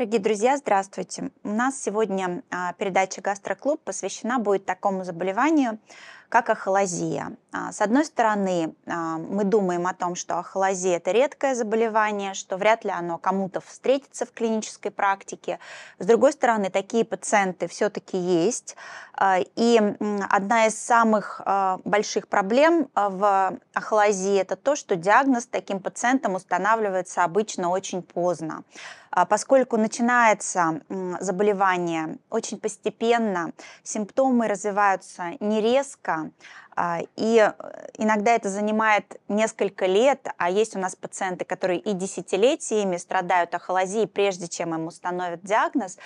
Дорогие друзья, здравствуйте. У нас сегодня а, передача «Гастроклуб» посвящена будет такому заболеванию, как ахолазия. С одной стороны, а, мы думаем о том, что ахолазия это редкое заболевание, что вряд ли оно кому-то встретится в клинической практике. С другой стороны, такие пациенты все-таки есть. А, и одна из самых а, больших проблем в ахолазии это то, что диагноз таким пациентам устанавливается обычно очень поздно. Поскольку начинается заболевание очень постепенно, симптомы развиваются не резко, а, и э, иногда это занимает несколько лет, а есть у нас пациенты, которые и десятилетиями страдают ахолазией, прежде чем им установят диагноз.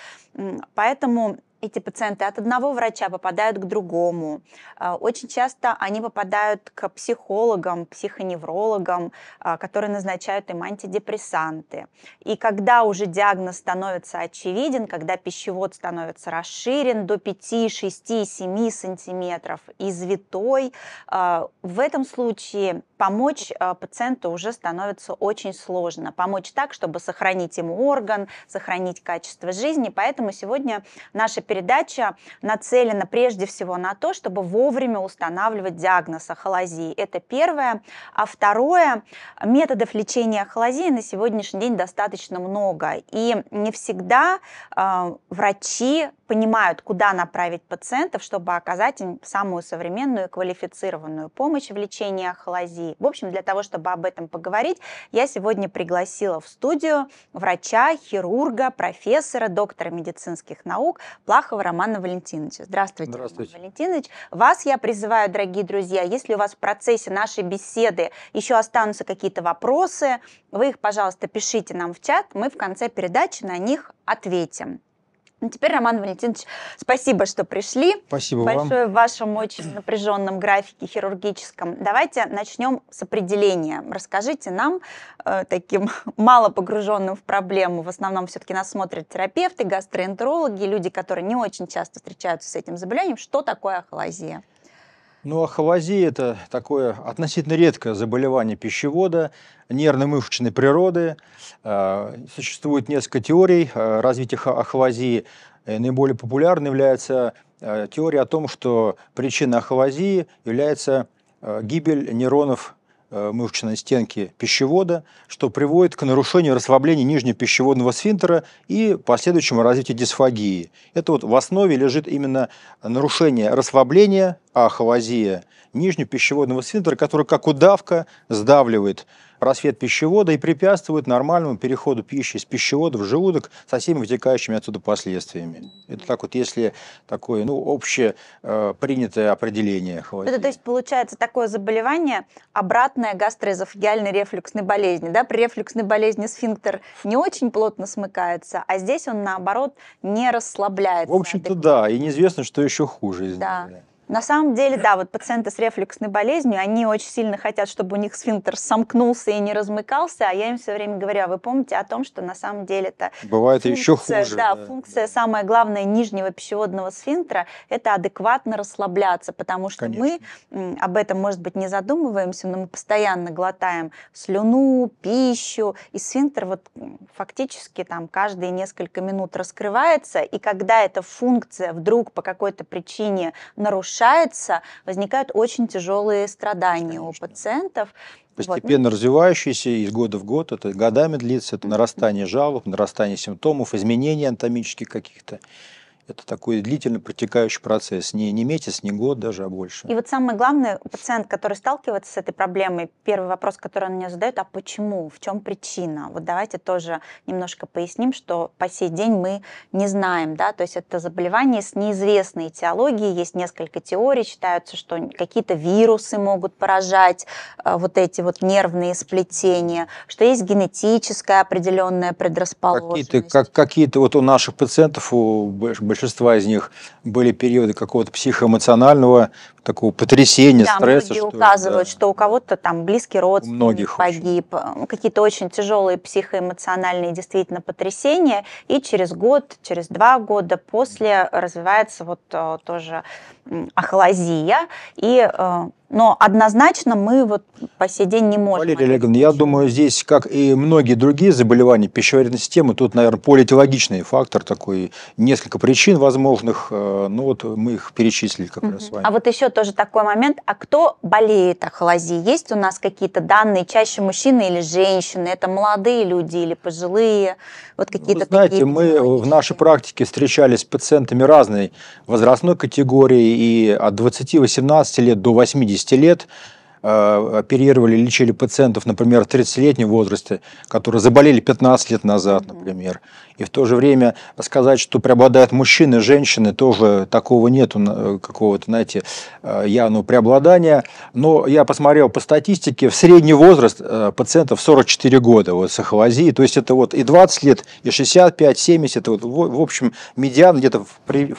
Поэтому эти пациенты от одного врача попадают к другому. А, очень часто они попадают к психологам, психоневрологам, а, которые назначают им антидепрессанты. И когда уже диагноз становится очевиден, когда пищевод становится расширен до 5, 6, 7 сантиметров и завитой, а, в этом случае помочь э, пациенту уже становится очень сложно. Помочь так, чтобы сохранить ему орган, сохранить качество жизни. Поэтому сегодня наша передача нацелена прежде всего на то, чтобы вовремя устанавливать диагноз ахолазии. Это первое. А второе, методов лечения ахолазии на сегодняшний день достаточно много. И не всегда э, врачи понимают, куда направить пациентов, чтобы оказать им самую современную квалифицированную помощь в лечении ахолазии. В общем, для того, чтобы об этом поговорить, я сегодня пригласила в студию врача, хирурга, профессора, доктора медицинских наук Плахова Романа Валентиновича. Здравствуйте, Здравствуйте. Роман Валентинович. Вас я призываю, дорогие друзья, если у вас в процессе нашей беседы еще останутся какие-то вопросы, вы их, пожалуйста, пишите нам в чат, мы в конце передачи на них ответим. Ну, теперь, Роман Валентинович, спасибо, что пришли. Спасибо Большое вам. в вашем очень напряженном графике хирургическом. Давайте начнем с определения. Расскажите нам, э, таким мало погруженным в проблему, в основном все-таки нас смотрят терапевты, гастроэнтерологи, люди, которые не очень часто встречаются с этим заболеванием, что такое ахалазия? Ну, ахолазия – это такое относительно редкое заболевание пищевода, нервно-мышечной природы. А, существует несколько теорий а, развития ахолазии. Э, наиболее популярной является а, теория о том, что причиной ахолазии является гибель нейронов Э, мышечной стенки пищевода, что приводит к нарушению расслабления нижнего пищеводного сфинтера и последующему развитию дисфагии. Это вот в основе лежит именно нарушение расслабления, ахолазия, нижнего пищеводного сфинтера, который как удавка сдавливает просвет пищевода и препятствует нормальному переходу пищи из пищевода в желудок со всеми вытекающими отсюда последствиями. Это так вот, если такое, ну, общее э, принятое определение. Это, то есть, получается такое заболевание, обратное гастроэзофагиальной рефлюксной болезни, да? При рефлюксной болезни сфинктер не очень плотно смыкается, а здесь он, наоборот, не расслабляется. В общем-то, да, и неизвестно, что еще хуже. Да. Знаю. На самом деле, да, вот пациенты с рефлюксной болезнью, они очень сильно хотят, чтобы у них сфинктер сомкнулся и не размыкался, а я им все время говорю, а вы помните о том, что на самом деле это... Бывает функция, еще хуже. Да, да, функция, самая главная, нижнего пищеводного сфинктера, это адекватно расслабляться, потому что Конечно. мы об этом, может быть, не задумываемся, но мы постоянно глотаем слюну, пищу, и сфинктер вот фактически там каждые несколько минут раскрывается, и когда эта функция вдруг по какой-то причине нарушается, улучшается, возникают очень тяжелые страдания Конечно. у пациентов. Постепенно вот. развивающиеся из года в год, это годами длится, это нарастание жалоб, нарастание симптомов, изменения анатомических каких-то это такой длительно протекающий процесс, не, не месяц, не год даже, а больше. И вот самое главное, пациент, который сталкивается с этой проблемой, первый вопрос, который он мне задает, а почему, в чем причина? Вот давайте тоже немножко поясним, что по сей день мы не знаем, да, то есть это заболевание с неизвестной теологией, есть несколько теорий, считаются, что какие-то вирусы могут поражать э, вот эти вот нервные сплетения, что есть генетическая определенная предрасположенность. Какие-то, как, какие-то вот у наших пациентов, у большинства большинства из них были периоды какого-то психоэмоционального такого потрясения, да, стресса. Многие что указывают, да. что у кого-то там близкий родственник многих погиб, очень. Э, ну, какие-то очень тяжелые психоэмоциональные действительно потрясения, и через год, через два года после развивается вот э, тоже ахлазия, и э, но однозначно мы вот по сей день не можем. Валерий Олеговна, я думаю, здесь, как и многие другие заболевания пищеварительной системы, тут, наверное, политологичный фактор такой, несколько причин возможных, ну вот мы их перечислили как угу. раз с вами. А вот еще тоже такой момент, а кто болеет ахлазией? Есть у нас какие-то данные, чаще мужчины или женщины? Это молодые люди или пожилые? Вот ну, какие-то знаете, такие мы в нашей практике встречались с пациентами разной возрастной категории и от 20-18 лет до 80 лет Э, оперировали, лечили пациентов, например, 30-летнего возраста, которые заболели 15 лет назад, например. И в то же время сказать, что преобладают мужчины, женщины, тоже такого нету э, какого-то, знаете, э, явного преобладания. Но я посмотрел по статистике, в средний возраст пациентов 44 года вот, с ахвазией. То есть это вот и 20 лет, и 65, 70. Вот, в общем, медиан где-то в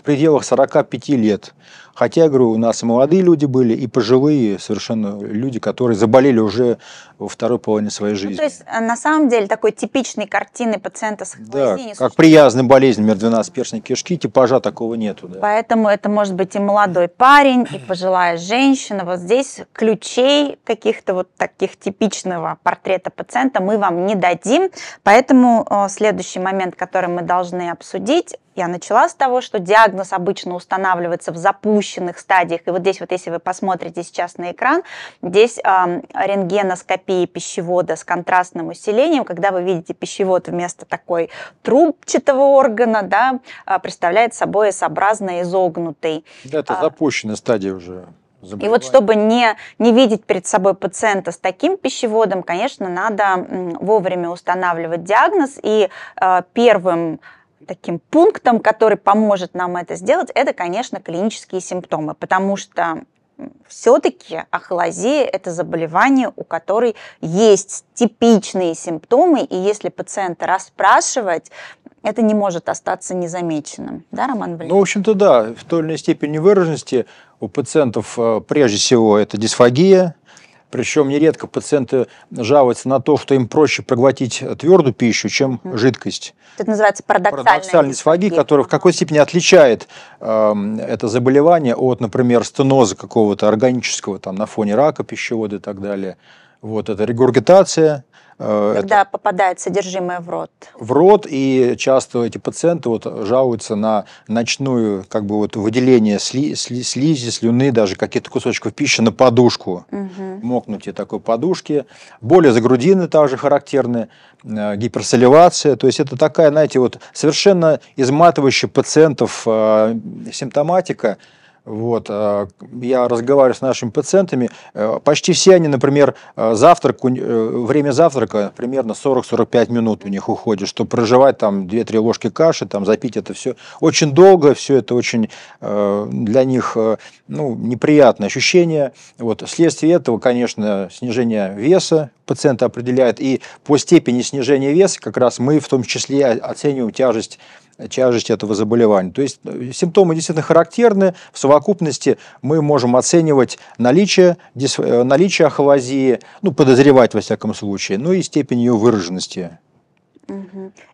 пределах 45 лет. Хотя, я говорю, у нас и молодые люди были, и пожилые совершенно люди, которые заболели уже во второй половине своей жизни. Ну, то есть, э, на самом деле, такой типичной картины пациента с да, как приязная болезнь, например, 12 перстной кишки, типажа такого нету. Да. Поэтому это может быть и молодой парень, и пожилая женщина. Вот здесь ключей каких-то вот таких типичного портрета пациента мы вам не дадим. Поэтому э, следующий момент, который мы должны обсудить, я начала с того, что диагноз обычно устанавливается в запущенных стадиях. И вот здесь, вот если вы посмотрите сейчас на экран, здесь э, рентгеноскопия пищевода с контрастным усилением, когда вы видите пищевод вместо такой трубчатого органа, да, а, представляет собой S-образно изогнутый. Да, это а, запущенная стадия уже. И вот чтобы не, не видеть перед собой пациента с таким пищеводом, конечно, надо вовремя устанавливать диагноз. И э, первым таким пунктом, который поможет нам это сделать, это, конечно, клинические симптомы, потому что все-таки ахолазия – это заболевание, у которой есть типичные симптомы, и если пациента расспрашивать, это не может остаться незамеченным. Да, Роман Валерьевич? Ну, в общем-то, да. В той или иной степени выраженности у пациентов, э, прежде всего, это дисфагия, причем нередко пациенты жалуются на то, что им проще проглотить твердую пищу, чем угу. жидкость. Это называется парадоксальная, парадоксальная дисфагия, которая в какой степени отличает э, это заболевание от, например, стеноза какого-то органического там, на фоне рака пищевода и так далее. Вот это регургитация. Э, Когда это... попадает содержимое в рот. В рот, и часто эти пациенты вот жалуются на ночную как бы вот выделение сли, сли, слизи, слюны, даже каких-то кусочков пищи на подушку. Угу. Мокнутие такой подушки. Боли за грудины также характерны, э, гиперсоливация. То есть это такая, знаете, вот совершенно изматывающая пациентов э, симптоматика, вот. Э, я разговариваю с нашими пациентами. Э, почти все они, например, э, завтрак, время завтрака примерно 40-45 минут у них уходит, чтобы проживать там 2-3 ложки каши, там запить это все. Очень долго, все это очень для них ну, неприятное ощущение. Вот. Вследствие этого, конечно, снижение веса пациента определяет. И по степени снижения веса как раз мы в том числе оцениваем тяжесть тяжести этого заболевания. То есть э, симптомы действительно характерны. В совокупности мы можем оценивать наличие, дисф... Э, наличие ахолазии, ну, подозревать во всяком случае, ну и степень ее выраженности.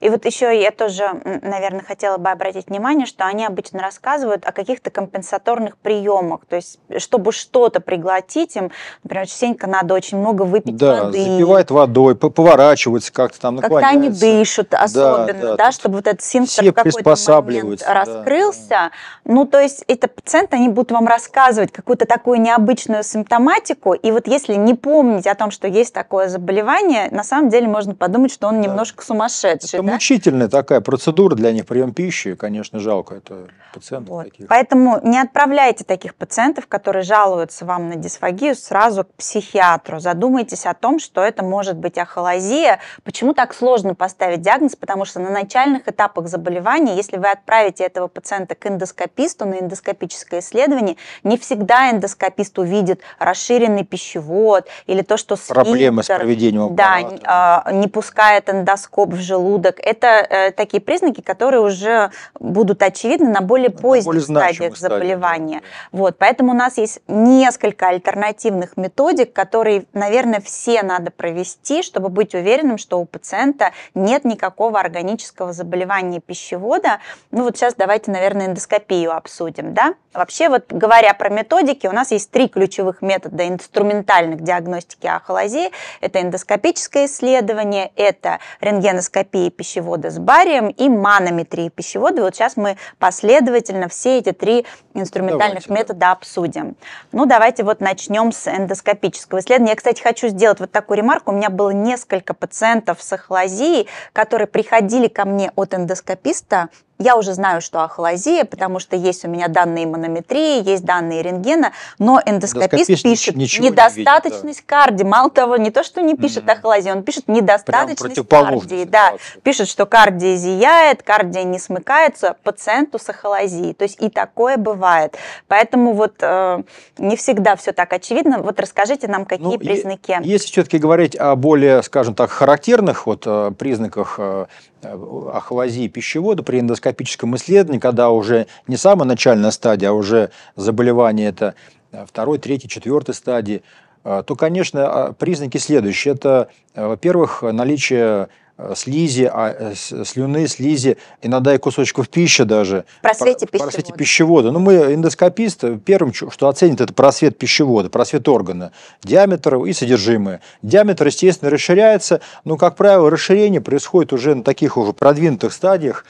И вот еще я тоже, наверное, хотела бы обратить внимание, что они обычно рассказывают о каких-то компенсаторных приемах, то есть чтобы что-то приглотить им, например, частенько надо очень много выпить да, воды. Да, запивают водой, поворачиваются как-то там, наклоняются. Ну, как-то они дышат особенно, да, да, да чтобы вот этот синтез в какой-то момент раскрылся. Да. Ну, то есть это пациенты, они будут вам рассказывать какую-то такую необычную симптоматику, и вот если не помнить о том, что есть такое заболевание, на самом деле можно подумать, что он да. немножко сумасшедший сумасшедший. Это да? мучительная такая процедура для них, прием пищи, конечно, жалко это пациентов вот. таких. Поэтому не отправляйте таких пациентов, которые жалуются вам на дисфагию, сразу к психиатру. Задумайтесь о том, что это может быть ахолазия. Почему так сложно поставить диагноз? Потому что на начальных этапах заболевания, если вы отправите этого пациента к эндоскописту на эндоскопическое исследование, не всегда эндоскопист увидит расширенный пищевод или то, что проблемы с проведением аппарата. Да, не пускает эндоскоп в желудок. Это э, такие признаки, которые уже будут очевидны на более на поздних более стадиях заболевания. Стадии. Вот, поэтому у нас есть несколько альтернативных методик, которые, наверное, все надо провести, чтобы быть уверенным, что у пациента нет никакого органического заболевания пищевода. Ну вот сейчас давайте, наверное, эндоскопию обсудим, да? Вообще, вот говоря про методики, у нас есть три ключевых метода инструментальных диагностики ахолазии. Это эндоскопическое исследование, это рентген гигроскопии пищевода с барием и манометрии пищевода. Вот сейчас мы последовательно все эти три инструментальных давайте, метода да. обсудим. Ну, давайте вот начнем с эндоскопического исследования. Я, кстати, хочу сделать вот такую ремарку. У меня было несколько пациентов с эхолазией, которые приходили ко мне от эндоскописта я уже знаю, что ахалазия, потому что есть у меня данные манометрии, есть данные рентгена, но эндоскопист, эндоскопист пишет недостаточность не видит, да. карди. Мало того, не то, что не пишет угу. ахалазия, он пишет недостаточность карди. Да. Пишет, что кардия зияет, кардия не смыкается пациенту с ахалазией. То есть и такое бывает. Поэтому вот э, не всегда все так очевидно. Вот расскажите нам, какие ну, признаки. Если все-таки говорить о более, скажем так, характерных вот э, признаках э, Э, ахвазии пищевода при эндоскопическом исследовании, когда уже не самая начальная стадия, а уже заболевание это э, второй, третий четвертой стадии, э, то, конечно, а, признаки следующие. Это, во-первых, наличие Э, слизи, а, э, слюны, слизи, иногда и кусочков пищи даже. Просвете пищевода. Просвете пищевода. Ну, мы, эндоскописты первым, что оценит, это просвет пищевода, просвет органа, диаметр и содержимое. Диаметр, естественно, расширяется, но, как правило, расширение происходит уже на таких уже продвинутых стадиях,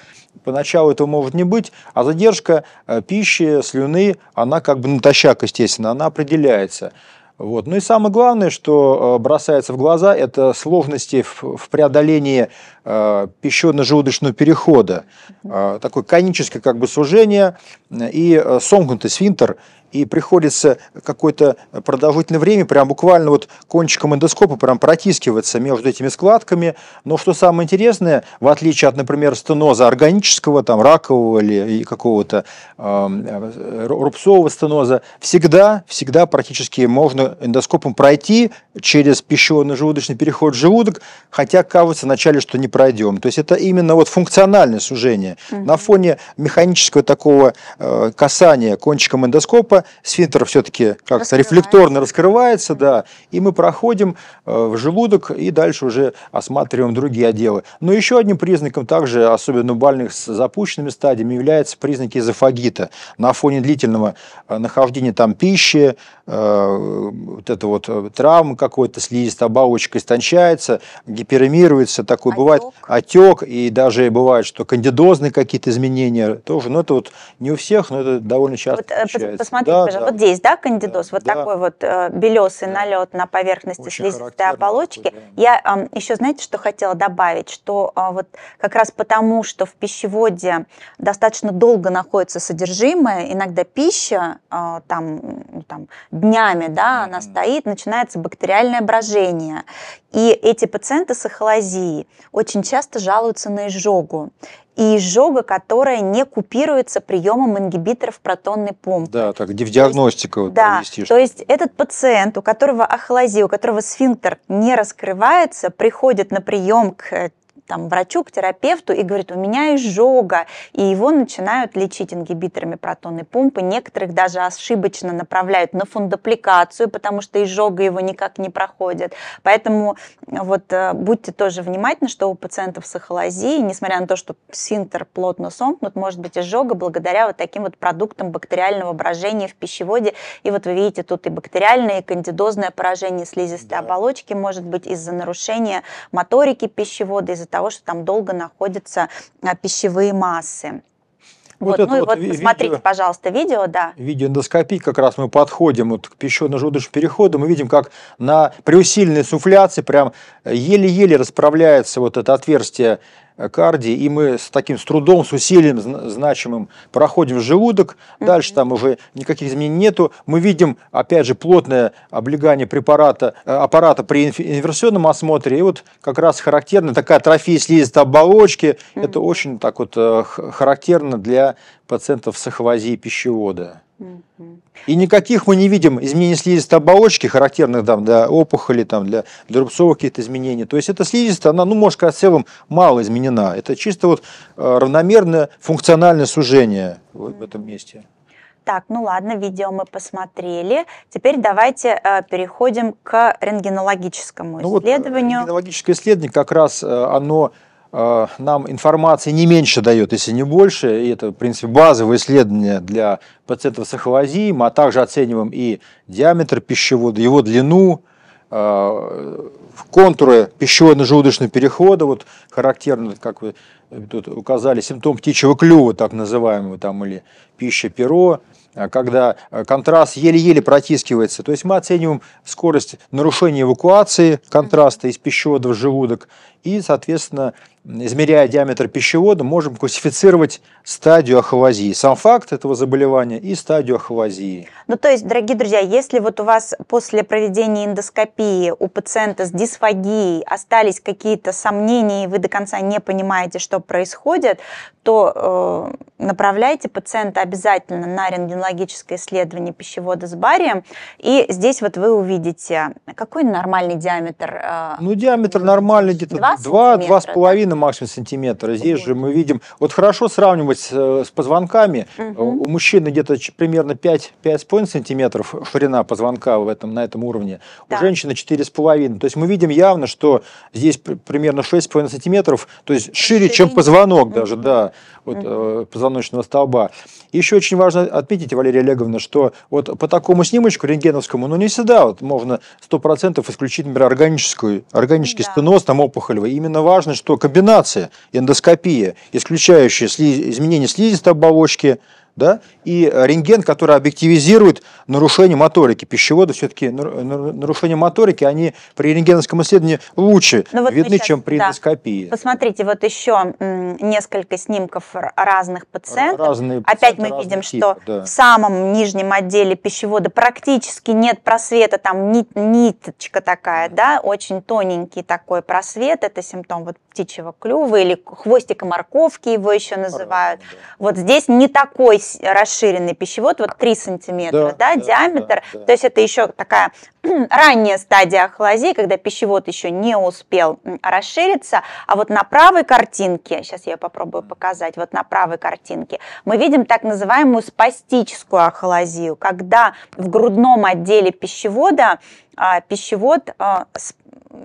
Поначалу этого может не быть, а задержка э, пищи, слюны, она как бы натощак, естественно, она определяется. Вот. Ну и самое главное, что э, бросается в глаза, это сложности в, преодолении э, пищеводно-желудочного перехода. Э, такое коническое как бы сужение и э, сомкнутый сфинтер и приходится какое-то продолжительное время прям буквально вот кончиком эндоскопа прям протискиваться между этими складками. Но что самое интересное, в отличие от, например, стеноза органического, там, ракового или какого-то эм, э, рубцового стеноза, всегда, всегда практически можно эндоскопом пройти, через пищеводно-желудочный переход в желудок, хотя кажется вначале, что не пройдем. То есть это именно вот функциональное сужение. Угу. На фоне механического такого э, касания кончиком эндоскопа сфинктер все-таки как-то рефлекторно раскрывается, да, и мы проходим э, в желудок и дальше уже осматриваем другие отделы. Но еще одним признаком также, особенно у больных с запущенными стадиями, является признаки эзофагита. На фоне длительного э, нахождения там пищи, э, вот это вот э, травм, какой-то слизистая оболочка истончается, гиперемируется, такой отек. бывает отек, и даже бывает, что кандидозные какие-то изменения тоже, но ну, это вот не у всех, но это довольно часто вот, встречается. Э, посмотрите, да, пожалуйста, да. вот здесь, да, кандидоз, да, вот да. такой вот э, белесый да. налет на поверхности Очень слизистой оболочки. Такой, да. Я э, еще, знаете, что хотела добавить, что э, вот как раз потому, что в пищеводе достаточно долго находится содержимое, иногда пища э, там, там днями, да, mm-hmm. она стоит, начинается бактериальная артериальное брожение. И эти пациенты с эхолазией очень часто жалуются на изжогу. И изжога, которая не купируется приемом ингибиторов протонной помпы. Да, так, где в диагностику то есть, да, То есть этот пациент, у которого ахолазия, у которого сфинктер не раскрывается, приходит на прием к э, там, врачу, к терапевту и говорит, у меня изжога, и его начинают лечить ингибиторами протонной помпы. Некоторых даже ошибочно направляют на фундапликацию, потому что изжога его никак не проходит. Поэтому вот э, будьте тоже внимательны, что у пациентов с эхолазией, несмотря на то, что синтер плотно сомкнут, может быть изжога благодаря вот таким вот продуктам бактериального брожения в пищеводе. И вот вы видите, тут и бактериальное, и кандидозное поражение слизистой да. оболочки может быть из-за нарушения моторики пищевода, из-за того, что там долго находятся а, пищевые массы. Вот, вот, ну и вот Смотрите, видео, пожалуйста, видео, да. Видео как раз мы подходим вот к пищевно-желудочному переходу, мы видим, как на при усиленной суфляции прям э, еле-еле расправляется вот это отверстие карди, и мы с таким с трудом, с усилием значимым проходим в желудок, дальше там уже никаких изменений нету, мы видим, опять же, плотное облегание препарата, э, аппарата при инверсионном осмотре, и вот как раз характерно такая атрофия слизистой оболочки, это очень так вот э, характерно для пациентов с ахвазией пищевода. И никаких мы не видим изменений слизистой оболочки, характерных там, для опухоли, там, для, для рубцовых каких-то изменений. То есть эта слизистая, она, ну, может сказать, в целом мало изменена. Это чисто вот э, равномерное функциональное сужение вот в этом месте. Так, ну ладно, видео мы посмотрели. Теперь давайте э, переходим к рентгенологическому ну, э, исследованию. Вот, рентгенологическое исследование как раз э, оно Э, нам информации не меньше дает, если не больше. И это, в принципе, базовое исследование для пациентов с ахвазией. Мы а также оцениваем и диаметр пищевода, его длину, э, контуры пищеводно-желудочного перехода. Вот характерно, как вы тут указали, симптом птичьего клюва, так называемого, там, или пища-перо а когда э, контраст еле-еле протискивается. То есть мы оцениваем скорость нарушения эвакуации контраста из пищевода в желудок и, соответственно, измеряя диаметр пищевода, можем классифицировать стадию ахвазии. Сам факт этого заболевания и стадию ахвазии. Ну, то есть, дорогие друзья, если вот у вас после проведения эндоскопии у пациента с дисфагией остались какие-то сомнения, и вы до конца не понимаете, что происходит, то э, направляйте пациента обязательно на рентгенологическое исследование пищевода с барием. И здесь вот вы увидите, какой нормальный диаметр? Э, ну, диаметр нормальный где-то 2-2,5 половина максимум сантиметра. Здесь угу. же мы видим, вот хорошо сравнивать с, э, с позвонками. Угу. У мужчины где-то примерно 5,5 сантиметров ширина позвонка в этом, на этом уровне. Да. У женщины 4,5. То есть мы видим явно, что здесь примерно 6,5 сантиметров, то есть шире, Ширина. чем позвонок угу. даже, да, вот, угу. э, позвоночного столба. Еще очень важно отметить, Валерия Олеговна, что вот по такому снимочку рентгеновскому, ну не всегда вот можно 100% исключить, например, органическую, органический да. стеноз, там опухолевый. Именно важно, что комбинация комбинация эндоскопия, исключающая изменения слизистой оболочки, да, и рентген, который объективизирует нарушение моторики. пищевода, все-таки нарушение моторики, они при рентгеновском исследовании лучше ну вот видны, сейчас, чем при да. эндоскопии. Посмотрите, вот еще несколько снимков разных пациентов. Разные Опять пациенты, мы видим, типы, что да. в самом нижнем отделе пищевода практически нет просвета, там нит, ниточка такая, да, очень тоненький такой просвет, это симптом вот птичьего клюва или хвостика морковки его еще называют. Правда, да. Вот здесь не такой расширенный пищевод, вот 3 сантиметра, да, да, да диаметр. Да, да. То есть это еще такая ранняя стадия ахлазии, когда пищевод еще не успел расшириться. А вот на правой картинке, сейчас я попробую показать, вот на правой картинке, мы видим так называемую спастическую ахлазию, когда в грудном отделе пищевода а, пищевод а,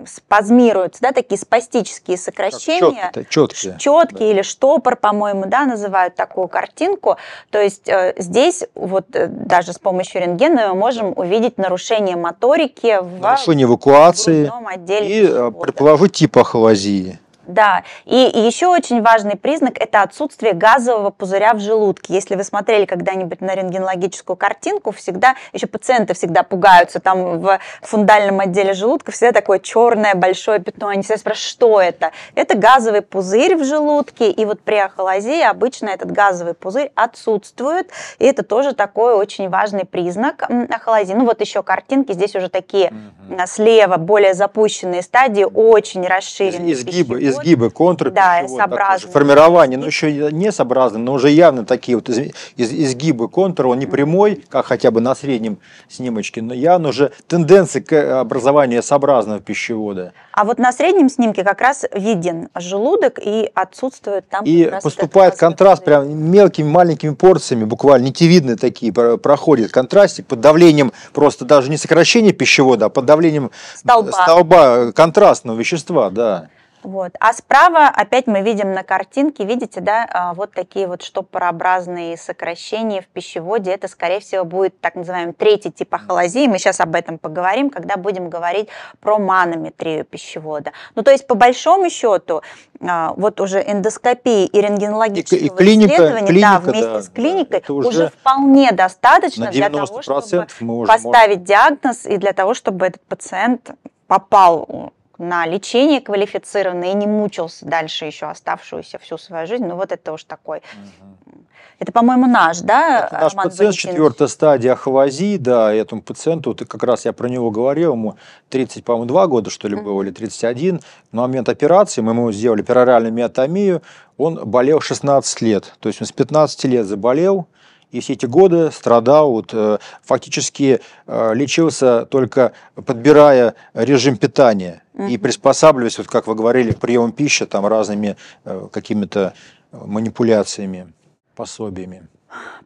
спазмируются, да, такие спастические сокращения. Четкие, четкие. да. или штопор, по-моему, да, называют такую картинку. То есть э, здесь вот э, даже с помощью рентгена мы можем увидеть нарушение моторики в нарушение эвакуации в отделе и э, предположу типа холозии. Да, и еще очень важный признак – это отсутствие газового пузыря в желудке. Если вы смотрели когда-нибудь на рентгенологическую картинку, всегда, еще пациенты всегда пугаются, там в фундальном отделе желудка всегда такое черное большое пятно, они всегда спрашивают, что это? Это газовый пузырь в желудке, и вот при ахолазии обычно этот газовый пузырь отсутствует, и это тоже такой очень важный признак ахолазии. Ну вот еще картинки, здесь уже такие mm-hmm. слева более запущенные стадии, очень расширенные. Изгибы, изгибы изгибы, контуры да, пищевод, формирование, но ну, еще не сообразно, но уже явно такие вот из, из, изгибы контура, он не прямой, как хотя бы на среднем снимочке, но явно уже тенденции к э, образованию сообразного пищевода. А вот на среднем снимке как раз виден желудок и отсутствует там... И поступает контраст прям мелкими маленькими порциями, буквально нитевидные такие проходит контрастик под давлением просто даже не сокращения пищевода, а под давлением э, столба, столба э, контрастного вещества, да. Вот. А справа опять мы видим на картинке, видите, да, а, вот такие вот штопорообразные сокращения в пищеводе. Это, скорее всего, будет так называемый третий тип ахолазии. Мы сейчас об этом поговорим, когда будем говорить про манометрию пищевода. Ну, то есть, по большому счету, а, вот уже эндоскопии и рентгенологического и, и исследования клиника, да, вместе да, с клиникой уже, уже вполне достаточно для того, чтобы поставить можем... диагноз и для того, чтобы этот пациент попал на лечение квалифицированное и не мучился дальше еще оставшуюся всю свою жизнь. Ну вот это уж такой. Угу. Это, по-моему, наш, да? Это наш Роман пациент Валентин? четвертой стадии ахвазии, да, этому пациенту, ты как раз я про него говорил, ему 30, по-моему, 2 года, что ли, было, или 31. На момент операции мы ему сделали пероральную миотомию, он болел 16 лет, то есть он с 15 лет заболел, и все эти годы страдал, вот, э, фактически э, лечился только подбирая режим питания mm-hmm. и приспосабливаясь, вот как вы говорили, к приемам пищи там разными э, какими-то манипуляциями, пособиями.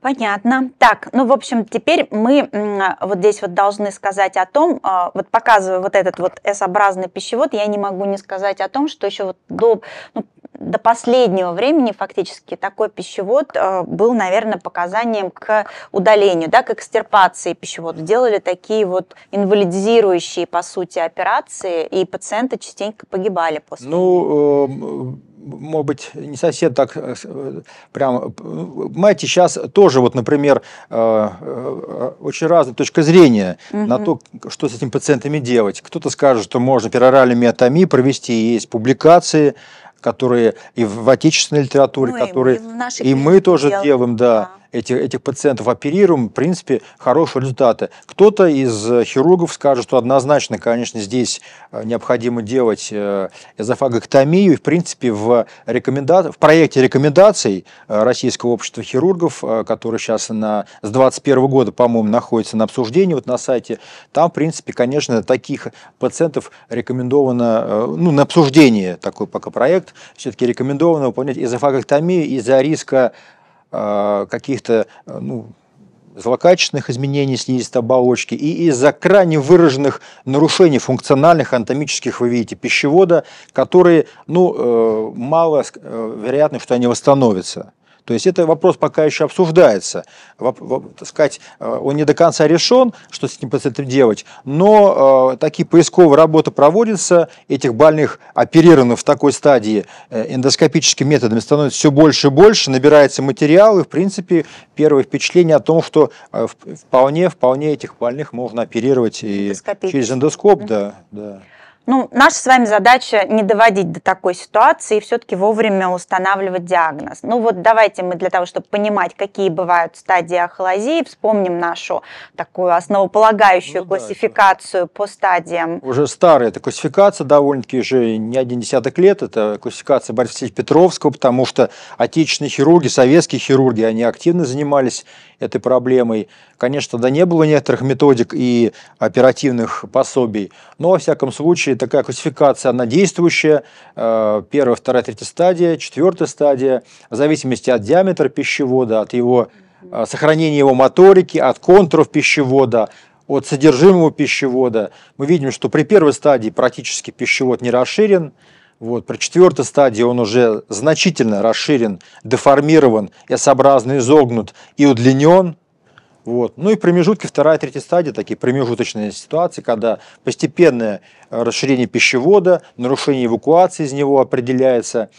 Понятно. Так, ну, в общем, теперь мы вот здесь вот должны сказать о том, вот показывая вот этот вот S-образный пищевод, я не могу не сказать о том, что еще вот до, ну, до последнего времени фактически такой пищевод э, был, наверное, показанием к удалению, да, к экстирпации пищевода. Делали такие вот инвалидизирующие, по сути, операции, и пациенты частенько погибали после. Ну, э, может быть, не совсем так э, прям... Понимаете, сейчас тоже, вот, например, очень разная точка зрения угу. на то, что с этими пациентами делать. Кто-то скажет, что можно пероральную миотомию провести, есть публикации, которые и в отечественной литературе, ну, которые и, и мы тоже делаем, делаем да. да этих, этих пациентов оперируем, в принципе, хорошие результаты. Кто-то из э, хирургов скажет, что однозначно, конечно, здесь э, необходимо делать э, эзофагоктомию. в принципе, в, рекоменда... в проекте рекомендаций Российского общества хирургов, который сейчас на... с 2021 года, по-моему, находится на обсуждении вот на сайте, там, в принципе, конечно, таких пациентов рекомендовано, ну, на обсуждение такой пока проект, все-таки рекомендовано выполнять эзофагоктомию из-за риска а, каких-то а, ну, злокачественных изменений слизистой оболочки и из-за крайне выраженных нарушений функциональных анатомических, вы видите, пищевода, которые, ну, э, мало э, вероятно, что они восстановятся. То есть это вопрос пока еще обсуждается. Воп, воп, так сказать, э, он не до конца решен, что с ним с этим делать, но э, такие поисковые работы проводятся, этих больных оперированных в такой стадии э, эндоскопическими методами становится все больше и больше, набирается материал, и в принципе первое впечатление о том, что э, вполне, вполне этих больных можно оперировать и через эндоскоп, mm-hmm. да, да. Ну, наша с вами задача не доводить до такой ситуации и все-таки вовремя устанавливать диагноз. Ну вот давайте мы для того, чтобы понимать, какие бывают стадии ахолазии, вспомним нашу такую основополагающую ну, классификацию да, по стадиям. Уже старая эта классификация, довольно-таки уже не один десяток лет, это классификация Бориса Петровского, потому что отечественные хирурги, советские хирурги, они активно занимались этой проблемой. Конечно, тогда не было некоторых методик и оперативных пособий, но, во всяком случае, случае такая классификация, она действующая. Э, первая, вторая, третья стадия, четвертая стадия. В зависимости от диаметра пищевода, от его э, сохранения его моторики, от контуров пищевода, от содержимого пищевода. Мы видим, что при первой стадии практически пищевод не расширен, вот, при четвертой стадии он уже значительно расширен, деформирован, S-образно изогнут и удлинен. Вот. Ну и промежутки, вторая, третья стадия, такие промежуточные ситуации, когда постепенное э, расширение пищевода, нарушение эвакуации из него определяется.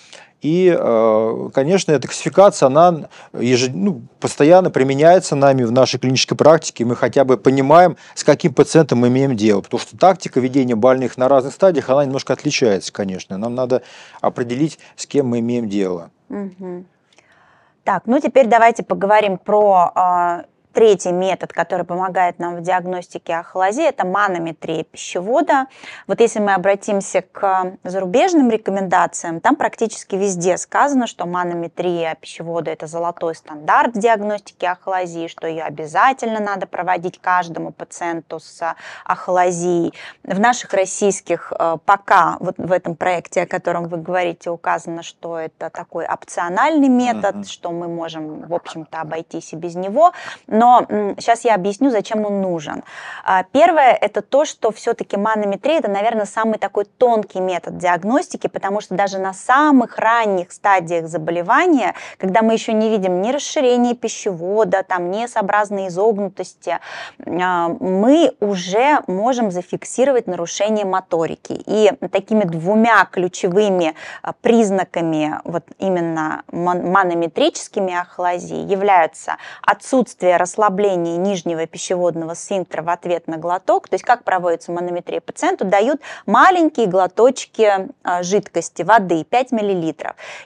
И, э, конечно, эта классификация, она ежед... ну, постоянно применяется нами в нашей клинической практике. Мы хотя бы понимаем, с каким пациентом мы имеем дело. Потому что тактика ведения больных на разных стадиях, она немножко отличается, конечно. Нам надо определить, с кем мы имеем дело. Так, ну теперь давайте поговорим про а, Третий метод, который помогает нам в диагностике ахолазии, это манометрия пищевода. Вот если мы обратимся к зарубежным рекомендациям, там практически везде сказано, что манометрия пищевода – это золотой стандарт диагностики ахолазии, что ее обязательно надо проводить каждому пациенту с ахолазией. В наших российских э, пока вот в этом проекте, о котором вы говорите, указано, что это такой опциональный метод, mm-hmm. что мы можем, в общем-то, обойтись и без него. Но но сейчас я объясню, зачем он нужен. А, первое – это то, что все-таки манометрия – это, наверное, самый такой тонкий метод диагностики, потому что даже на самых ранних стадиях заболевания, когда мы еще не видим ни расширения пищевода, там, ни сообразной изогнутости, а, мы уже можем зафиксировать нарушение моторики. И такими двумя ключевыми а, признаками вот именно манометрическими ахлазии являются отсутствие рассмотрения ослабление нижнего пищеводного синтра в ответ на глоток, то есть как проводится манометрия пациенту, дают маленькие глоточки а, жидкости, воды, 5 мл.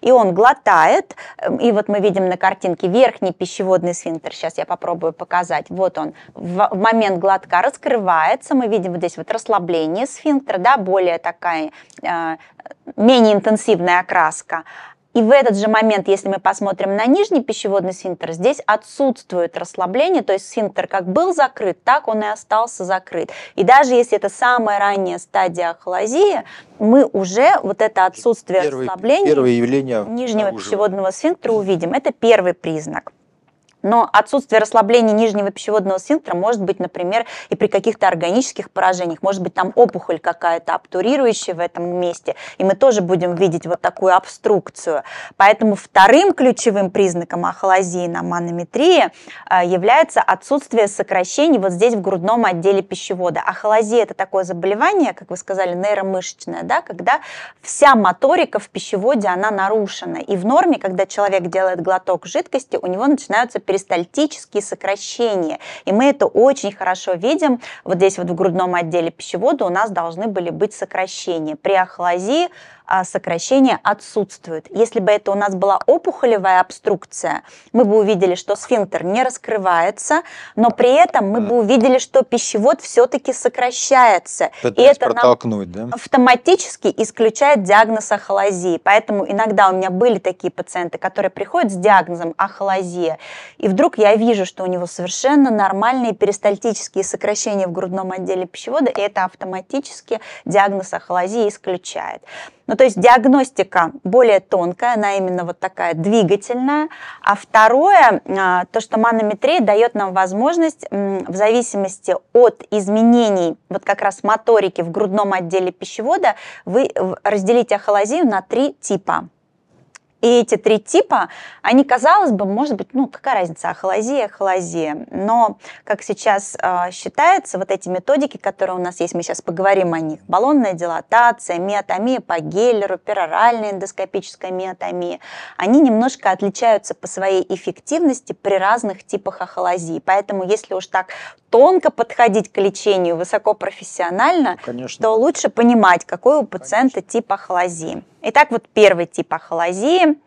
И он глотает, эм, и вот мы видим на картинке верхний пищеводный сфинктер, сейчас я попробую показать, вот он, в момент глотка раскрывается, мы видим вот здесь вот расслабление сфинктера, да, более такая, э, менее интенсивная окраска, и в этот же момент, если мы посмотрим на нижний пищеводный синтер, здесь отсутствует расслабление, то есть синтер как был закрыт, так он и остался закрыт. И даже если это самая ранняя стадия ахолазии, мы уже вот это отсутствие первый, расслабления первое явление нижнего обнаружено. пищеводного синтера увидим. Это первый признак. Но отсутствие расслабления нижнего пищеводного сфинктера может быть, например, и при каких-то органических поражениях. Может быть, там опухоль какая-то обтурирующая в этом месте, и мы тоже будем видеть вот такую обструкцию. Поэтому вторым ключевым признаком ахолазии на манометрии э, является отсутствие сокращений вот здесь в грудном отделе пищевода. Ахолазия – это такое заболевание, как вы сказали, нейромышечное, да, когда вся моторика в пищеводе, она нарушена. И в норме, когда человек делает глоток жидкости, у него начинаются перистальтические сокращения. И мы это очень хорошо видим. Вот здесь вот в грудном отделе пищевода у нас должны были быть сокращения. При охлазии. А, сокращение отсутствует. Если бы это у нас была опухолевая обструкция, мы бы увидели, что сфинктер не раскрывается, но при этом мы бы увидели, что пищевод все-таки сокращается. Пытаюсь и это нам да? автоматически исключает диагноз ахолазии. Поэтому иногда у меня были такие пациенты, которые приходят с диагнозом ахолазия, и вдруг я вижу, что у него совершенно нормальные перистальтические сокращения в грудном отделе пищевода, и это автоматически диагноз ахолазии исключает. Ну, то есть диагностика более тонкая, она именно вот такая двигательная. А второе, а, то, что манометрия дает нам возможность в зависимости от изменений вот как раз моторики в грудном отделе пищевода вы разделите ахолазию на три типа. И эти три типа, они, казалось бы, может быть, ну, какая разница, ахолазия, ахолазия, Но, как сейчас э, считается, вот эти методики, которые у нас есть, мы сейчас поговорим о них. Баллонная дилатация, миотомия по Геллеру, пероральная эндоскопическая миотомия, они немножко отличаются по своей эффективности при разных типах ахолазии. Поэтому, если уж так тонко подходить к лечению, высокопрофессионально, ну, то лучше понимать, какой у пациента конечно. тип ахолазии. Итак, вот первый тип ахолазии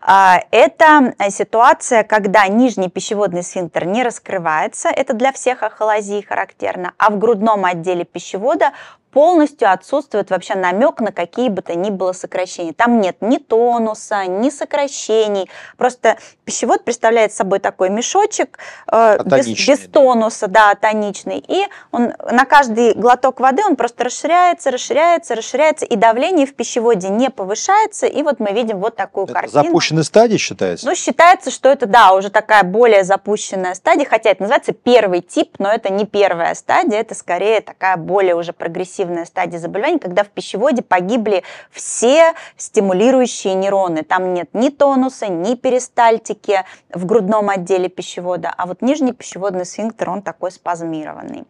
а, – это ситуация, когда нижний пищеводный сфинктер не раскрывается, это для всех ахолазий характерно, а в грудном отделе пищевода полностью отсутствует вообще намек на какие бы то ни было сокращения. Там нет ни тонуса, ни сокращений. Просто пищевод представляет собой такой мешочек э, без, без тонуса, да, тоничный. И он на каждый глоток воды он просто расширяется, расширяется, расширяется, и давление в пищеводе не повышается. И вот мы видим вот такую это картину. Запущенная стадия считается? Ну, считается, что это, да, уже такая более запущенная стадия, хотя это называется первый тип, но это не первая стадия, это скорее такая более уже прогрессивная вегетативная стадия заболевания, когда в пищеводе погибли все стимулирующие нейроны. Там нет ни тонуса, ни перистальтики в грудном отделе пищевода, а вот нижний пищеводный сфинктер, он такой спазмированный.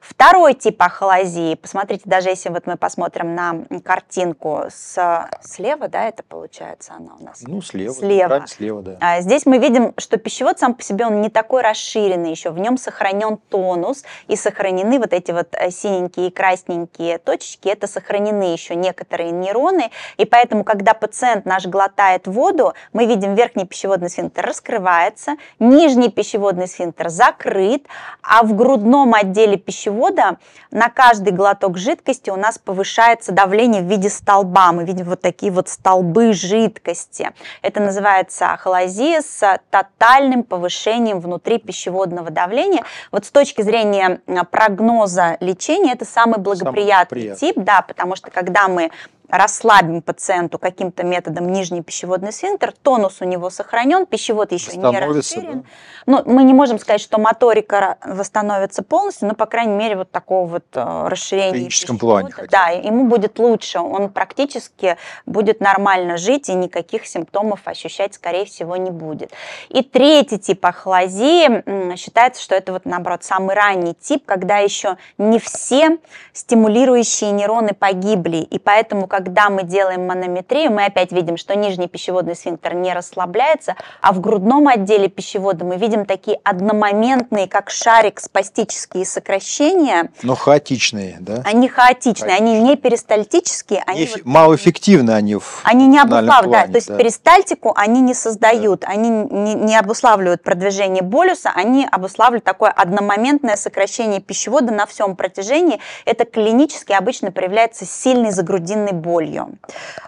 Второй тип ахолазии, посмотрите, даже если вот мы посмотрим на картинку с, слева, да, это получается она у нас? Ну, слева. Слева. слева да. А здесь мы видим, что пищевод сам по себе, он не такой расширенный еще, в нем сохранен тонус и сохранены вот эти вот э, синенькие и красненькие такие точечки, это сохранены еще некоторые нейроны, и поэтому, когда пациент наш глотает воду, мы видим верхний пищеводный сфинктер раскрывается, нижний пищеводный сфинктер закрыт, а в грудном отделе пищевода на каждый глоток жидкости у нас повышается давление в виде столба, мы видим вот такие вот столбы жидкости. Это называется холозия с тотальным повышением внутри пищеводного давления. Вот с точки зрения а, прогноза лечения это самый благоприятный приятный, приятный тип, да, потому что когда мы расслабим пациенту каким-то методом нижний пищеводный сфинктер, тонус у него сохранен, пищевод еще не расширен. Да. Ну, мы не можем сказать, что моторика восстановится полностью, но, по крайней мере, вот такого вот э, расширения клиническом плане. Да, ему будет лучше, он практически будет нормально жить и никаких симптомов ощущать, скорее всего, не будет. И третий тип ахлазии считается, что это вот, наоборот, самый ранний тип, когда еще не все стимулирующие нейроны погибли, и поэтому, когда когда мы делаем манометрию, мы опять видим, что нижний пищеводный сфинктер не расслабляется, а в грудном отделе пищевода мы видим такие одномоментные, как шарик, спастические сокращения. Но хаотичные, да? Они хаотичные, хаотичные. они не перистальтические. Они не, вот, малоэффективны они в Они не обуславливают, да, то есть да. перистальтику они не создают, да. они не, не обуславливают продвижение болюса, они обуславливают такое одномоментное сокращение пищевода на всем протяжении. Это клинически обычно проявляется сильный загрудинный боль болью.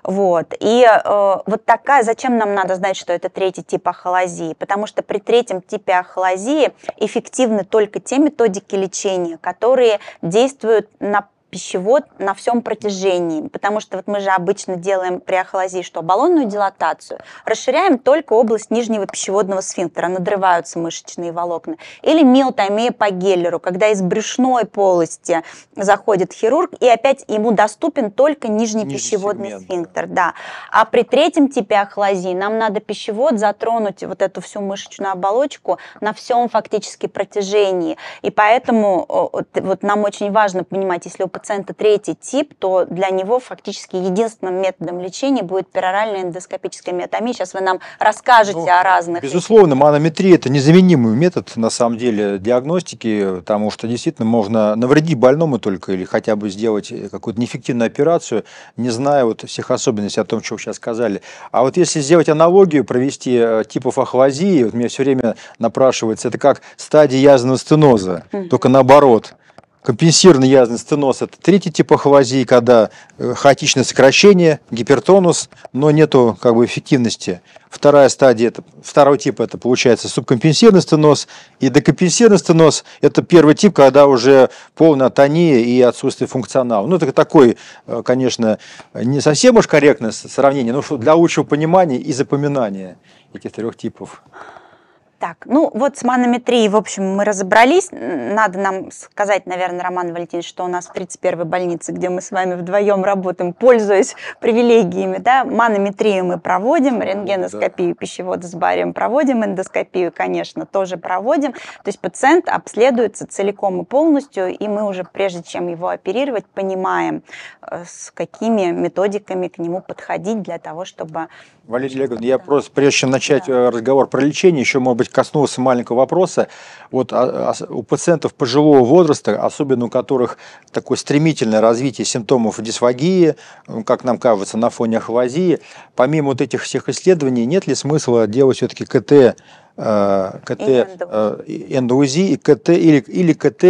Вот. И э, вот такая, зачем нам надо знать, что это третий тип ахолазии? Потому что при третьем типе ахолазии эффективны только те методики лечения, которые действуют на пищевод на всем протяжении, потому что вот мы же обычно делаем при ахолазии что? Баллонную дилатацию. Расширяем только область нижнего пищеводного сфинктера, надрываются мышечные волокна. Или миотомия по Геллеру, когда из брюшной полости заходит хирург, и опять ему доступен только нижний Ниже пищеводный сегмент. сфинктер. Да. А при третьем типе ахолазии нам надо пищевод затронуть вот эту всю мышечную оболочку на всем фактически протяжении. И поэтому вот нам очень важно понимать, если у пациента третий тип, то для него фактически единственным методом лечения будет пероральная эндоскопическая миотомия. Сейчас вы нам расскажете ну, о разных... Безусловно, манометрия – это незаменимый метод, на самом деле, диагностики, потому что действительно можно навредить больному только или хотя бы сделать какую-то неэффективную операцию, не зная вот всех особенностей о том, что вы сейчас сказали. А вот если сделать аналогию, провести э, типов ахвазии, вот меня все время напрашивается, это как стадия язвенного стеноза, mm -hmm. только наоборот – компенсированный язвенный стеноз – это третий тип ахвазии, когда э, хаотичное сокращение, гипертонус, но нету как бы эффективности. Вторая стадия, это, второй тип – это получается субкомпенсированный стеноз. И декомпенсированный стеноз – это первый тип, когда уже полная атония и отсутствие функционала. Ну, это такой, э, конечно, не совсем уж корректное сравнение, но для лучшего понимания и запоминания этих трех типов. Так, ну вот с манометрией, в общем, мы разобрались. Надо нам сказать, наверное, Роман Валентин, что у нас в 31-й больнице, где мы с вами вдвоем работаем, пользуясь привилегиями, да, манометрию мы проводим, ну рентгеноскопию да. пищевода с барием проводим, эндоскопию, конечно, тоже проводим. То есть пациент обследуется целиком и полностью, и мы уже, прежде чем его оперировать, понимаем, э, с какими методиками к нему подходить для того, чтобы... Валерий Олеговна, я просто, прежде чем начать да. Э, разговор про лечение, еще, может быть, коснулся маленького вопроса. Вот а, а, у пациентов пожилого возраста, особенно у которых такое стремительное развитие симптомов дисфагии, как нам кажется, на фоне ахвазии, помимо вот этих всех исследований, нет ли смысла делать все-таки КТ Э, КТ и эндоузи и КТ или, или КТ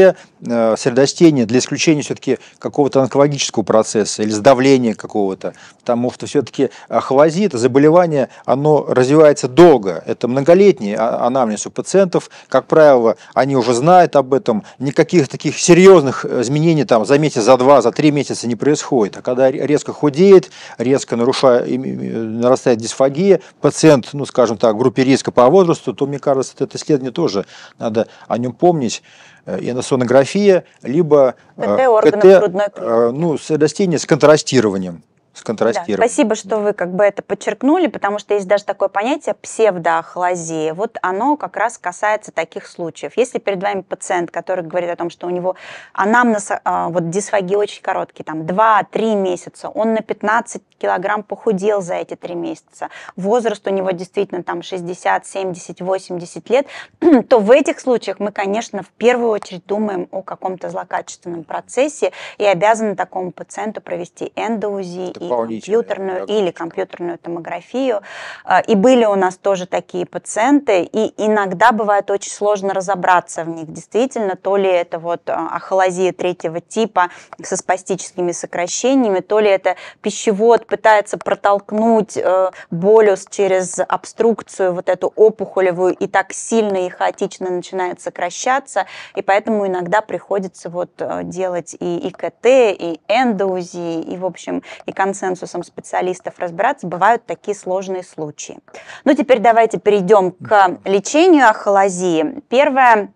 э, средостения для исключения все-таки какого-то онкологического процесса или сдавления какого-то, потому что все-таки э, холози, это заболевание, оно развивается долго, это многолетний а, анамнез у пациентов, как правило, они уже знают об этом, никаких таких серьезных э, изменений там за месяц, за два, за три месяца не происходит, а когда резко худеет, резко нарушает, нарастает дисфагия, пациент, ну скажем так, в группе риска по возрасту, работу, то, мне кажется, это исследование тоже надо о нем помнить. Э, Иносонография, либо КТ, э, КТ э, ну, растения с контрастированием контрастировать. Да. Спасибо, что вы как бы это подчеркнули, потому что есть даже такое понятие псевдоахлазия. Вот оно как раз касается таких случаев. Если перед вами пациент, который говорит о том, что у него анамнез, а, вот дисфагия очень короткий, там 2-3 месяца, он на 15 килограмм похудел за эти 3 месяца, возраст у него действительно там 60, 70, 80 лет, то в этих случаях мы, конечно, в первую очередь думаем о каком-то злокачественном процессе и обязаны такому пациенту провести эндоузи и компьютерную да. или компьютерную томографию. А, и были у нас тоже такие пациенты, и иногда бывает очень сложно разобраться в них. Действительно, то ли это вот а, ахолазия третьего типа со спастическими сокращениями, то ли это пищевод пытается протолкнуть э, болюс через обструкцию, вот эту опухолевую, и так сильно и хаотично начинает сокращаться, и поэтому иногда приходится вот э, делать и ИКТ, и эндоузи, и, в общем, и концентрацию консенсусом специалистов разбираться, бывают такие сложные случаи. Ну, теперь давайте перейдем к лечению ахолазии. Первое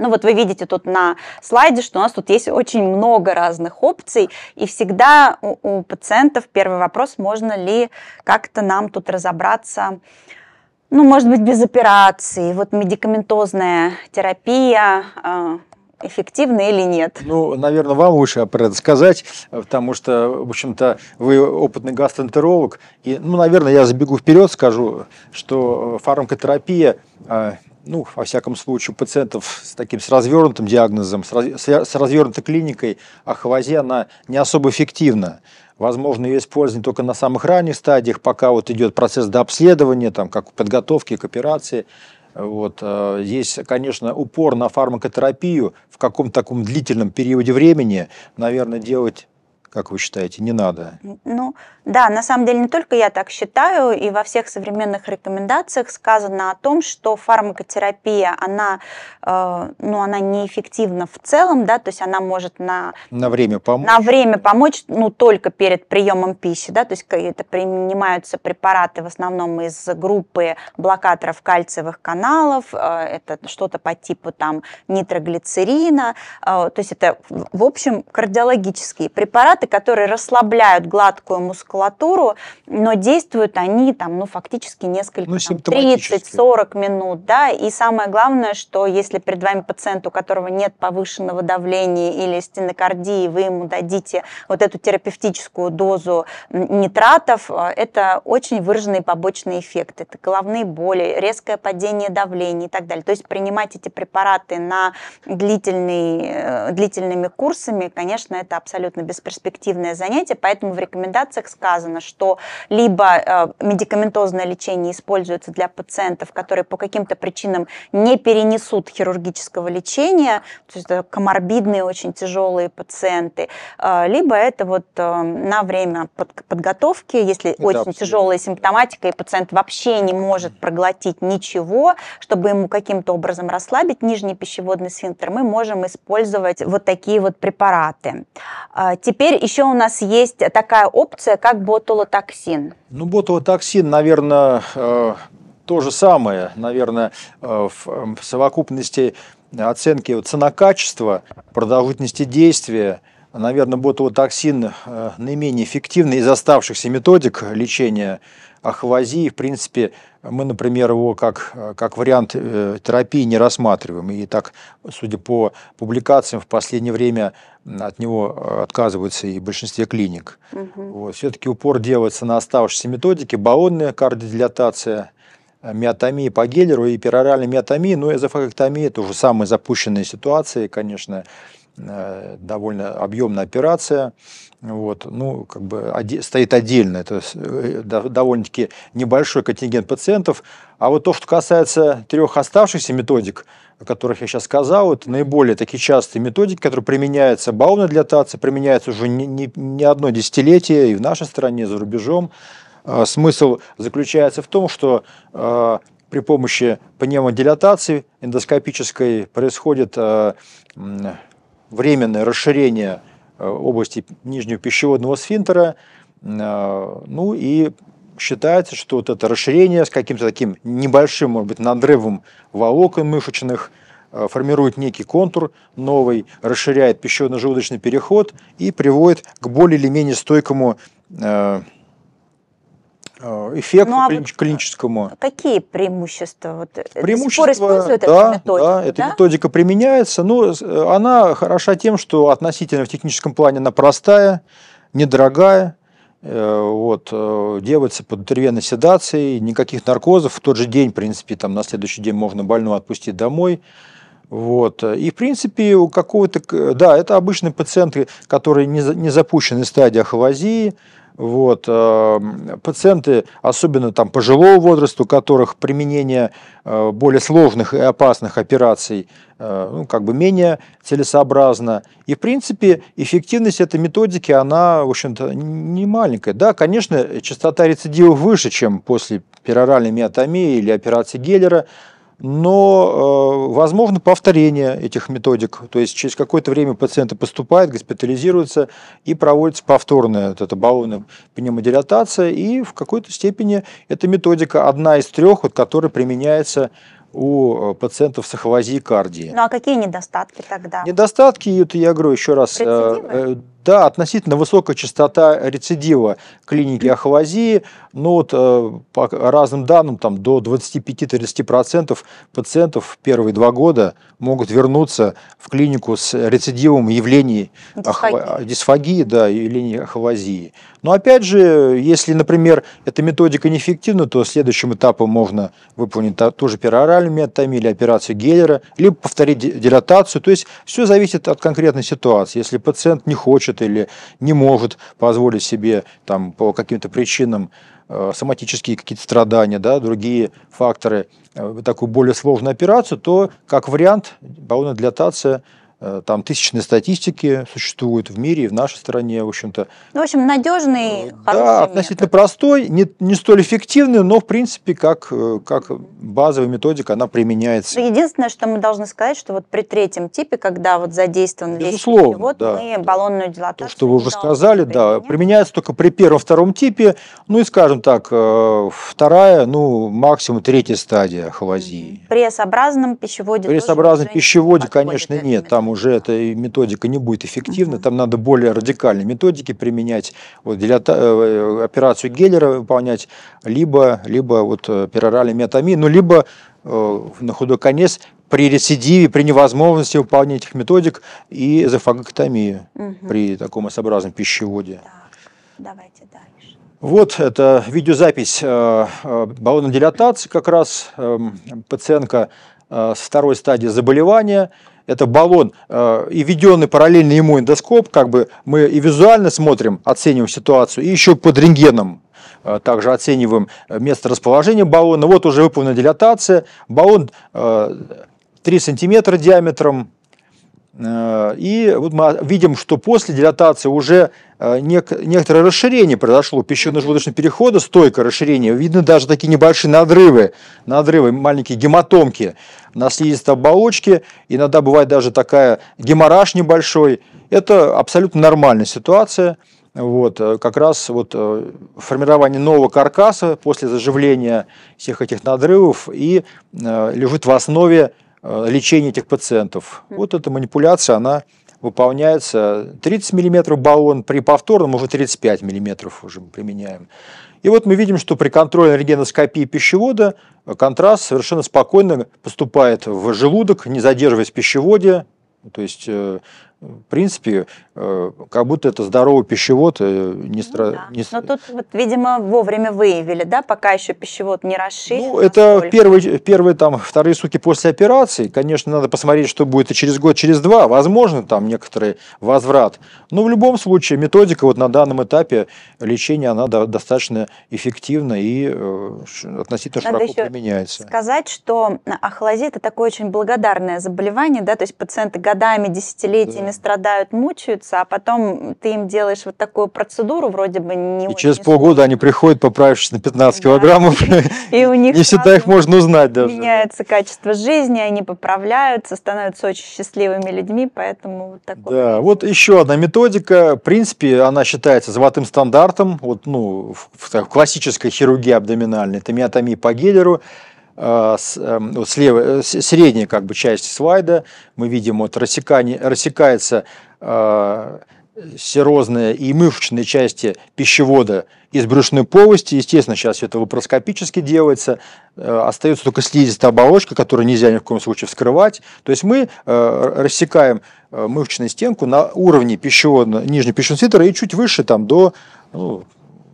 ну вот вы видите тут на слайде, что у нас тут есть очень много разных опций, и всегда у, у пациентов первый вопрос, можно ли как-то нам тут разобраться, ну, может быть, без операции, вот медикаментозная терапия, а, эффективно или нет? Ну, наверное, вам лучше сказать, потому что, в общем-то, вы опытный гастроэнтеролог. И, ну, наверное, я забегу вперед, скажу, что э, фармакотерапия э, ну, во всяком случае, пациентов с таким с развернутым диагнозом, с, с развернутой клиникой ахвази, она не особо эффективна. Возможно, ее использование только на самых ранних стадиях, пока вот идет процесс дообследования, там, как подготовки к операции. Вот. Э, есть, конечно, упор на фармакотерапию в каком-то таком длительном периоде времени, наверное, делать как вы считаете, не надо? Ну, да, на самом деле не только я так считаю, и во всех современных рекомендациях сказано о том, что фармакотерапия, она, э, ну, она неэффективна в целом, да, то есть она может на, на, время, помочь. на время помочь, ну, только перед приемом пищи, да, то есть это принимаются препараты в основном из группы блокаторов кальциевых каналов, э, это что-то по типу там нитроглицерина, э, то есть это, в общем, кардиологические препараты, препараты, которые расслабляют гладкую мускулатуру, но действуют они там, ну, фактически несколько, ну, 30-40 минут, да, и самое главное, что если перед вами пациент, у которого нет повышенного давления или стенокардии, вы ему дадите вот эту терапевтическую дозу нитратов, э, это очень выраженные побочные эффекты, это головные боли, резкое падение давления и так далее. То есть принимать эти препараты на длительный, э, длительными курсами, конечно, это абсолютно бесперспективно перспективное занятие, поэтому в рекомендациях сказано, что либо э, медикаментозное лечение используется для пациентов, которые по каким-то причинам не перенесут хирургического лечения, то есть это коморбидные очень тяжелые пациенты, э, либо это вот э, на время подготовки, если это очень абсолютно. тяжелая симптоматика, и пациент вообще не может проглотить ничего, чтобы ему каким-то образом расслабить нижний пищеводный сфинктер, мы можем использовать вот такие вот препараты. А, теперь еще у нас есть такая опция, как ботулотоксин. Ну, ботулотоксин, наверное, э, то же самое, наверное, э, в совокупности оценки цена-качество, продолжительности действия – Наверное, ботулотоксин э, наименее эффективный из оставшихся методик лечения ахвазии. В принципе, мы, например, его как, э, как вариант э, терапии не рассматриваем. И так, судя по публикациям, в последнее время от него отказываются и в большинстве клиник. Угу. Вот. Все-таки упор делается на оставшиеся методики. Баонная кардиодилатация, миотомия по Геллеру и пероральная миотомия, но ну, эзофагоктомия – это уже самые запущенные ситуации, конечно, Э, довольно объемная операция, вот, ну, как бы стоит отдельно, это э, довольно-таки небольшой контингент пациентов, а вот то, что касается трех оставшихся методик, о которых я сейчас сказал, это наиболее такие частые методики, которые применяются бауна для ТАЦИ, применяются уже не, не, не одно десятилетие и в нашей стране, и за рубежом. Э, смысл заключается в том, что при помощи пневмодилатации эндоскопической происходит временное расширение э, области нижнего пищеводного сфинтера. Э, ну и считается, что вот это расширение с каким-то таким небольшим, может быть, надрывом волокон мышечных э, формирует некий контур новый, расширяет пищеводно-желудочный переход и приводит к более или менее стойкому Э, эффекту ну, а клинич, клиническому. Какие преимущества? Вот э, преимущества, используют да, эту методику, да, да, эта методика применяется, но ну, э, она хороша тем, что относительно в техническом плане она простая, недорогая, вот, делается под внутривенной седацией, никаких наркозов, в тот же день, в принципе, там, на следующий день можно больного отпустить домой, вот. И, в принципе, у какого-то... Да, это обычные пациенты, которые не, не запущены в стадии ахвазии, вот. Э, пациенты, особенно там пожилого возраста, у которых применение э, более сложных и опасных операций э, ну, как бы менее целесообразно. И, в принципе, эффективность этой методики, она, в общем-то, не маленькая. Да, конечно, частота рецидивов выше, чем после пероральной миотомии или операции Геллера, но э, возможно повторение этих методик. То есть через какое-то время пациенты поступают, госпитализируются и проводится повторная вот эта баллонная пневмодилатация. И в какой-то степени эта методика одна из трех, вот, которая применяется у э, пациентов с эхолазией Ну а какие недостатки тогда? Недостатки, это я говорю еще раз, э, Рецидивы? Э, да, относительно высокая частота рецидива клиники ахвазии, ну вот э, по разным данным, там до 25-30% пациентов первые два года могут вернуться в клинику с рецидивом явлений дисфагии, э, дисфагии да, явлений ахвазии. Но опять же, если, например, эта методика неэффективна, то следующим этапом можно выполнить ту же пероральную миотомию или операцию Геллера, либо повторить дилатацию. То есть все зависит от конкретной ситуации. Если пациент не хочет или не может позволить себе там, по каким-то причинам Э, соматические какие-то страдания, да, другие факторы, э, такую более сложную операцию, то как вариант баллонодилатация – Э, там тысячные статистики существуют в мире и в нашей стране, в общем-то. Ну, в общем, надежный, э, хороший Да, относительно метод. простой, не, не столь эффективный, но, в принципе, как, э, как базовая методика, она применяется. Ну, единственное, что мы должны сказать, что вот при третьем типе, когда вот задействован Безусловно, весь перевод, да. мы баллонную дилатацию... То, что вы уже сказали, да, применяется только при первом-втором типе, ну и, скажем так, вторая, ну, максимум третья стадия холозии. При S-образном пищеводе При S-образном пищеводе, конечно, нет, там уже эта методика не будет эффективна, угу. там надо более радикальные методики применять, вот, дилата, э, э, операцию Геллера выполнять, либо, либо вот э, пероральный метамин, ну, либо э, на худой конец при рецидиве, при невозможности выполнения этих методик и эзофагоктомия угу. при таком особразном пищеводе. Так, давайте дальше. Вот это видеозапись э, баллонной дилатации, как раз эм, пациентка э, второй стадии заболевания – это баллон э, и введенный параллельно ему эндоскоп, как бы мы и визуально смотрим, оцениваем ситуацию, и еще под рентгеном э, также оцениваем э, место расположения баллона. Вот уже выполнена дилатация. Баллон 3 сантиметра диаметром. И вот мы видим, что после дилатации уже некоторое расширение произошло пищевно-желудочного перехода, стойкое расширение. Видно даже такие небольшие надрывы, надрывы, маленькие гематомки на слизистой оболочке, иногда бывает даже такая геморраж небольшой. Это абсолютно нормальная ситуация. Вот, э, как раз вот э, формирование нового каркаса после заживления всех этих надрывов и э, лежит в основе лечения этих пациентов. Вот эта манипуляция, она выполняется 30 мм баллон, при повторном уже 35 мм уже мы применяем. И вот мы видим, что при контроле рентгеноскопии пищевода э, контраст совершенно спокойно поступает в желудок, не задерживаясь в пищеводе, то есть э, в принципе, э, как будто это здоровый пищевод. Э, не ну стра... ну, да. не... Но тут, вот, видимо, вовремя выявили, да, пока еще пищевод не расширен. Ну, это первые, первые, там, вторые сутки после операции. Конечно, надо посмотреть, что будет и через год, через два. Возможно, там некоторый возврат. Но в любом случае, методика вот на данном этапе лечения, она достаточно эффективна и э, относительно надо широко применяется. сказать, что а, ахлазия – это такое очень благодарное заболевание, да, то есть пациенты годами, десятилетиями да ими страдают, мучаются, а потом ты им делаешь вот такую процедуру, вроде бы не И через полгода они приходят, поправившись на 15 да. килограммов. И у них не всегда их можно узнать даже. Меняется качество жизни, они поправляются, становятся очень счастливыми людьми, поэтому вот такое. Да, вот еще одна методика. В принципе, она считается золотым стандартом, вот, ну, в, в классической хирургии абдоминальной, томиотомии по Геллеру. Э, слева, эм, э, средняя как бы часть слайда, мы видим, вот рассекание, рассекается э, серозная и мышечная части пищевода из брюшной полости. Естественно, сейчас это лапароскопически делается. Остается только слизистая оболочка, которую нельзя ни в коем случае вскрывать. То есть мы рассекаем мышечную стенку на уровне пищевода, нижней пищевого свитера и чуть выше, там, до ну,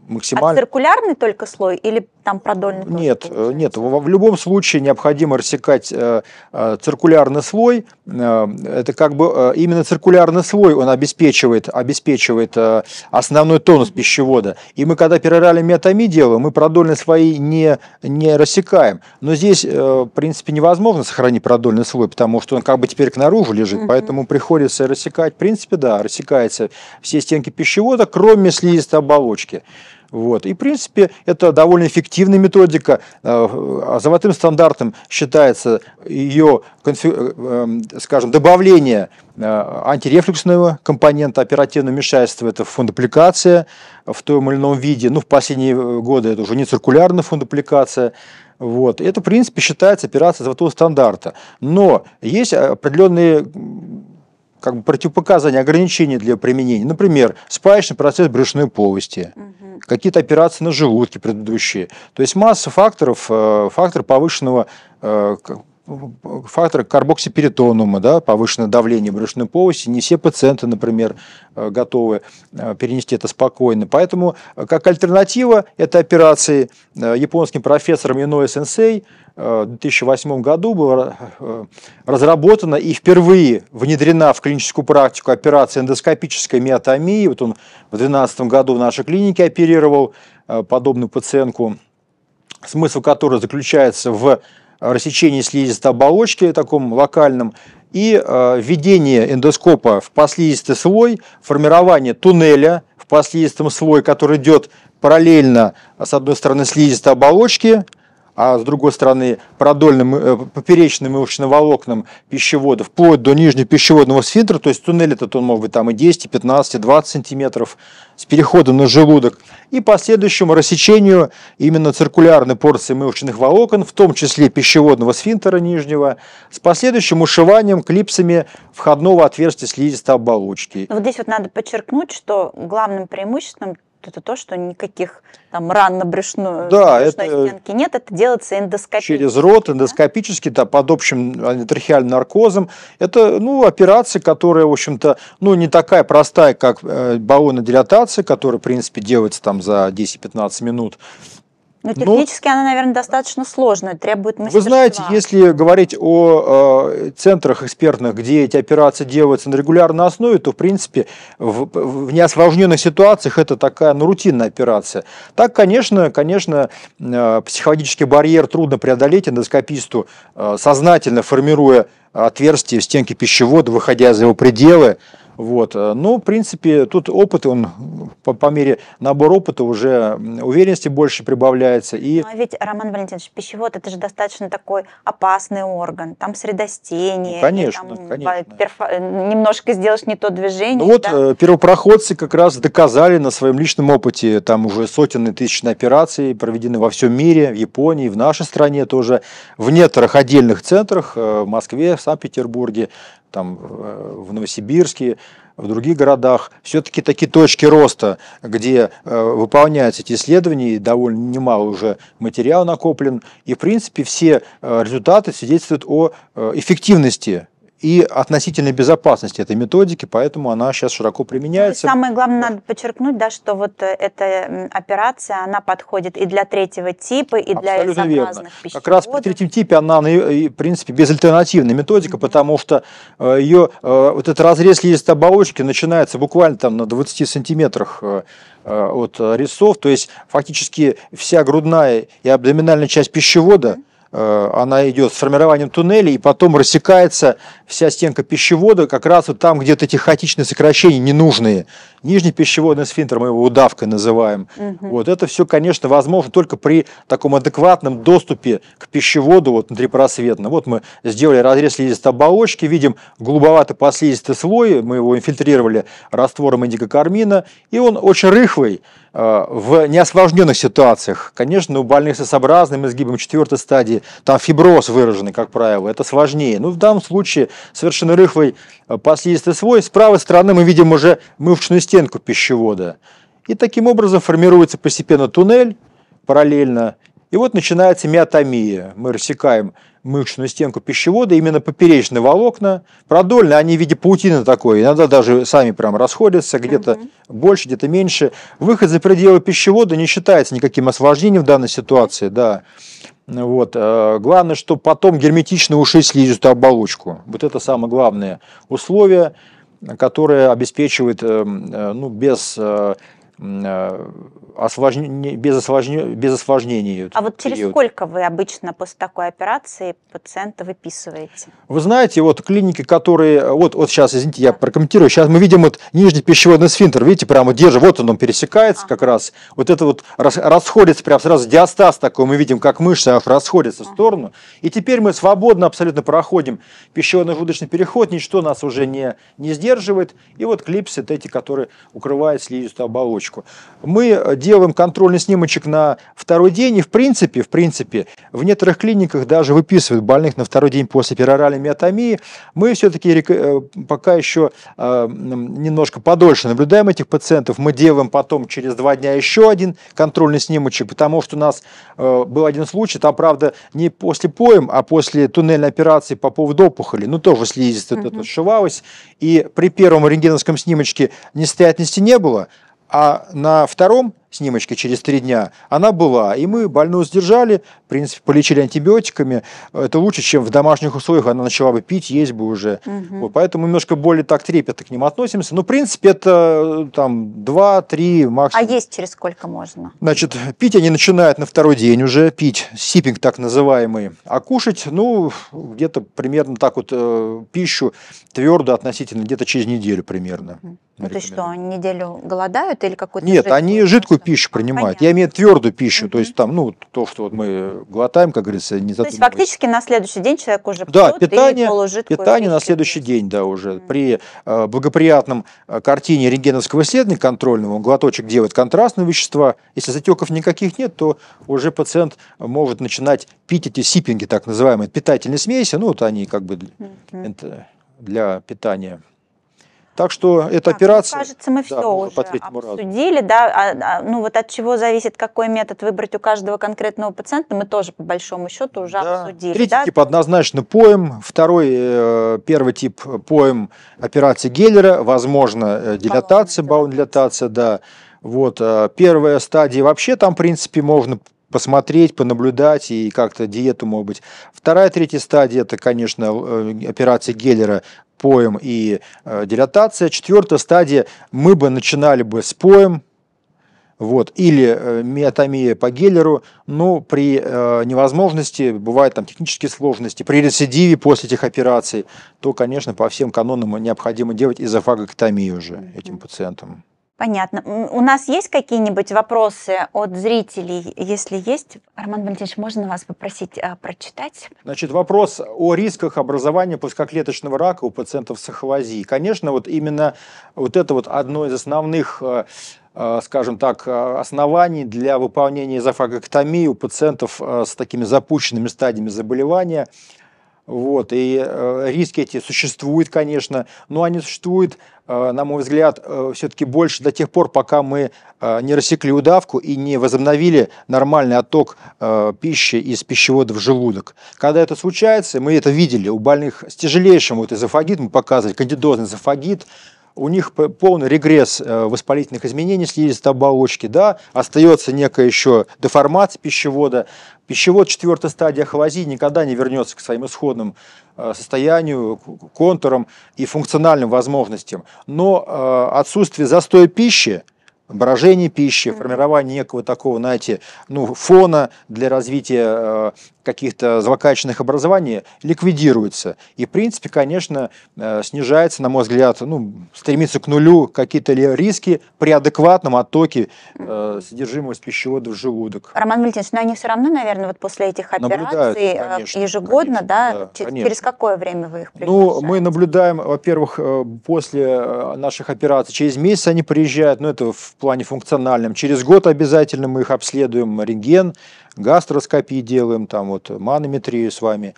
максимально... А циркулярный только слой или там продольный Нет, э, получается. нет. В, в любом случае необходимо рассекать э, э, циркулярный слой. Э, это как бы э, именно циркулярный слой он обеспечивает, обеспечивает э, основной тонус пищевода. И мы когда перорали миотомии делаем, мы продольные слои не, не рассекаем. Но здесь, э, в принципе, невозможно сохранить продольный слой, потому что он как бы теперь к наружу лежит, поэтому приходится рассекать. В принципе, да, рассекается все стенки пищевода, кроме слизистой оболочки. Вот. И, в принципе, это довольно эффективная методика. Э, а золотым стандартом считается ее, э, эм, скажем, добавление э, антирефлюксного компонента оперативного вмешательства. Это фундапликация в том или ином виде. Ну, в последние годы это уже не циркулярная фундапликация. Вот. Это, в принципе, считается операцией золотого стандарта. Но есть определенные как бы противопоказания, ограничения для применения. Например, спаечный процесс брюшной полости, угу. какие-то операции на желудке предыдущие. То есть масса факторов, э, фактор повышенного э, фактор карбоксиперитонума, да, повышенное давление в брюшной полости. Не все пациенты, например, э, готовы э, перенести это спокойно. Поэтому э, как альтернатива этой операции японским профессором Иноэ Сенсей в 2008 году была разработана и впервые внедрена в клиническую практику операция эндоскопической миотомии. Вот он в 2012 году в нашей клинике оперировал подобную пациентку, смысл которой заключается в рассечении слизистой оболочки, таком локальном, и э, введение эндоскопа в послизистый слой, формирование туннеля в послизистом слое, который идет параллельно, с одной стороны, слизистой оболочки, а с другой стороны продольным, э, поперечным мышечным волокнам пищевода, вплоть до нижнего пищеводного сфинктера, то есть туннель этот он мог быть там и 10, и 15, и 20 сантиметров с переходом на желудок, и последующему рассечению именно циркулярной порции мышечных волокон, в том числе пищеводного сфинктера нижнего, с последующим ушиванием клипсами входного отверстия слизистой оболочки. Вот здесь вот надо подчеркнуть, что главным преимуществом это то, что никаких там ран на брюшную да, брюшной это... стенке нет, это делается эндоскопически. Через рот, эндоскопически, да, да под общим анетрахеальным наркозом. Это, ну, операция, которая, в общем-то, ну, не такая простая, как э, баонодилатация, которая, в принципе, делается там за 10-15 минут. Но ну, ну, технически Но, она, наверное, достаточно сложная, требует мастерства. Вы знаете, если говорить о э, центрах экспертных, где эти операции делаются на регулярной основе, то, в принципе, в, в неосложненных ситуациях это такая ну, рутинная операция. Так, конечно, конечно э, психологический барьер трудно преодолеть эндоскописту, э, сознательно формируя отверстие в стенке пищевода, выходя за его пределы, вот. Э, Но, ну, в принципе, тут опыт, он по, по мере набора опыта уже уверенности больше прибавляется. И... Ну, а ведь, Роман Валентинович, пищевод это же достаточно такой опасный орган. Там средостение. Ну, конечно, там э, конечно. Перф... Э, немножко сделаешь не то движение. Ну, вот да? первопроходцы как раз доказали на своем личном опыте. Там уже сотен и тысяч операций проведены во всем мире, в Японии, в нашей стране тоже, в некоторых отдельных центрах, в Москве, в Санкт-Петербурге, там, э, в Новосибирске, в других городах, все-таки такие точки роста, где э, выполняются эти исследования, и довольно немало уже материал накоплен, и, в принципе, все э, результаты свидетельствуют о э, эффективности и относительной безопасности этой методики, поэтому она сейчас широко ну, применяется. самое главное, надо подчеркнуть, да, что вот э, эта операция, она подходит и для третьего типа, и для Абсолютно верно. Как раз при третьем типе она, ну, в принципе, безальтернативная методика, mm-hmm. потому что э, ее, э, вот этот разрез листой оболочки начинается буквально там на 20 сантиметрах от резцов, то есть фактически вся грудная и абдоминальная часть пищевода mm-hmm Э, она идет с формированием туннелей, и потом рассекается вся стенка пищевода как раз вот там, где вот эти хаотичные сокращения ненужные. Нижний пищеводный сфинтер, мы его удавкой называем. Угу. Вот это все, конечно, возможно только при таком адекватном доступе к пищеводу вот внутрипросветно. Вот мы сделали разрез слизистой оболочки, видим голубоватый послизистый слой, мы его инфильтрировали раствором индикокармина, и он очень рыхлый, Э, в неосложненных ситуациях, конечно, у больных с S-образным изгибом четвертой стадии, там фиброз выраженный, как правило, это сложнее. Но ну, в данном случае совершенно рыхлый э, последствий свой. С правой стороны мы видим уже мышечную стенку пищевода. И таким образом формируется постепенно туннель параллельно. И вот начинается миотомия. Мы рассекаем мышечную стенку пищевода, именно поперечные волокна, продольные, они в виде паутины такой, иногда даже сами прям расходятся, где-то угу. больше, где-то меньше. Выход за пределы пищевода не считается никаким освобождением в данной ситуации, да. Вот. Э, главное, чтобы потом герметично ушить слизистую оболочку. Вот это самое главное условие, которое обеспечивает эм, э, ну, без э, Э, осложнение, без, осложнение, без осложнений. А вот через период. сколько вы обычно после такой операции пациента выписываете? Вы знаете, вот клиники, которые... Вот, вот сейчас, извините, я прокомментирую. Сейчас мы видим вот нижний пищеводный сфинтер. Видите, прямо держит. Вот он, он пересекается а. как раз. Вот это вот расходится прямо сразу. Диастаз такой. Мы видим, как мышца расходится а. в сторону. И теперь мы свободно абсолютно проходим пищеводно-желудочный переход. Ничто нас уже не, не сдерживает. И вот клипсы, эти, которые укрывают слизистую оболочку точку. Мы э, делаем контрольный снимочек на второй день, и в принципе, в принципе, в некоторых клиниках даже выписывают больных на второй день после пероральной миотомии. Мы все-таки э, пока еще э, немножко подольше наблюдаем этих пациентов. Мы делаем потом через два дня еще один контрольный снимочек, потому что у нас был один случай, там, правда, не после поем, а после туннельной операции по поводу опухоли, ну, тоже слизистая mm-hmm. отшивалась, и при первом рентгеновском снимочке нестыятности не было, а на втором снимочки через три дня, она была. И мы больную сдержали, в принципе, полечили антибиотиками. Это лучше, чем в домашних условиях она начала бы пить, есть бы уже. Угу. Вот, поэтому немножко более так трепетно к ним относимся. Но, ну, в принципе, это э, там 2-3 а максимум. А есть через сколько можно? Значит, пить они начинают на второй день уже, пить сипинг так называемый. А кушать, ну, где-то примерно так вот э, пищу твердо относительно, где-то через неделю примерно. Ну, то есть что, они неделю голодают или какую то Нет, они жидкую пищу принимают. Понятно. Я имею твердую пищу, угу. то есть там, ну, то, что вот мы глотаем, как говорится, не задумываясь. То есть фактически на следующий день человек уже да, питание, питание на следующий день, да, уже. Угу. При э, благоприятном э, картине рентгеновского исследования контрольного, он глоточек делает контрастные вещества. Если затеков никаких нет, то уже пациент может начинать пить эти сиппинги, так называемые, питательные смеси, ну, вот они как бы угу. для питания. Так что эта так, ну, операция... кажется, мы все да, уже обсудили, да, а, а, ну вот от чего зависит, какой метод выбрать у каждого конкретного пациента, мы тоже по большому счету уже да. обсудили. Третий да? тип однозначно поем, второй, э, первый тип поем операции Геллера, возможно, э, дилатация, баундлятация, да. Вот, э, первая стадия вообще там, в принципе, можно посмотреть, понаблюдать и как-то диету, может быть. Вторая, третья стадия – это, конечно, э, операция Геллера, поем и э, дилатация. Четвертая стадия – мы бы начинали бы с поем, вот, или э, миотомия по Геллеру, но ну, при э, невозможности, бывают там технические сложности, при рецидиве после этих операций, то, конечно, по всем канонам необходимо делать изофагоктомию уже этим пациентам. Понятно. У нас есть какие-нибудь вопросы от зрителей? Если есть, Роман Валентинович, можно вас попросить а, прочитать? Значит, вопрос о рисках образования пускоклеточного рака у пациентов с ахвази. Конечно, вот именно вот это вот одно из основных э, э, скажем так, э, оснований для выполнения эзофагоктомии у пациентов с такими запущенными стадиями заболевания – вот, и э, риски эти существуют, конечно, но они существуют, э, на мой взгляд, э, все-таки больше до тех пор, пока мы не рассекли удавку и не возобновили нормальный отток пищи из пищевода в желудок. Когда это случается, мы это видели у больных с тяжелейшим вот, эзофагитом, мы показывали, кандидозный эзофагит, у них полный регресс э, воспалительных изменений слизистой оболочки, да, остается некая еще деформация пищевода. Пищевод четвертой стадии ахвазии никогда не вернется к своим исходным э, состоянию, контурам и функциональным возможностям. Но э, отсутствие застоя пищи брожение пищи, формирование некого такого, знаете, ну, фона для развития э, каких-то злокачественных образований ликвидируется. И, в принципе, конечно, э, снижается, на мой взгляд, ну, стремится к нулю какие-то риски при адекватном оттоке э, содержимого пищевода в желудок. Роман Валентинович, но ну, они все равно, наверное, вот после этих операций э, конечно, ежегодно, конечно, да, да через какое время вы их Ну, мы наблюдаем, во-первых, после наших операций, через месяц они приезжают, ну, это в в плане функциональном. Через год обязательно мы их обследуем, рентген, гастроскопии делаем, там вот манометрию с вами.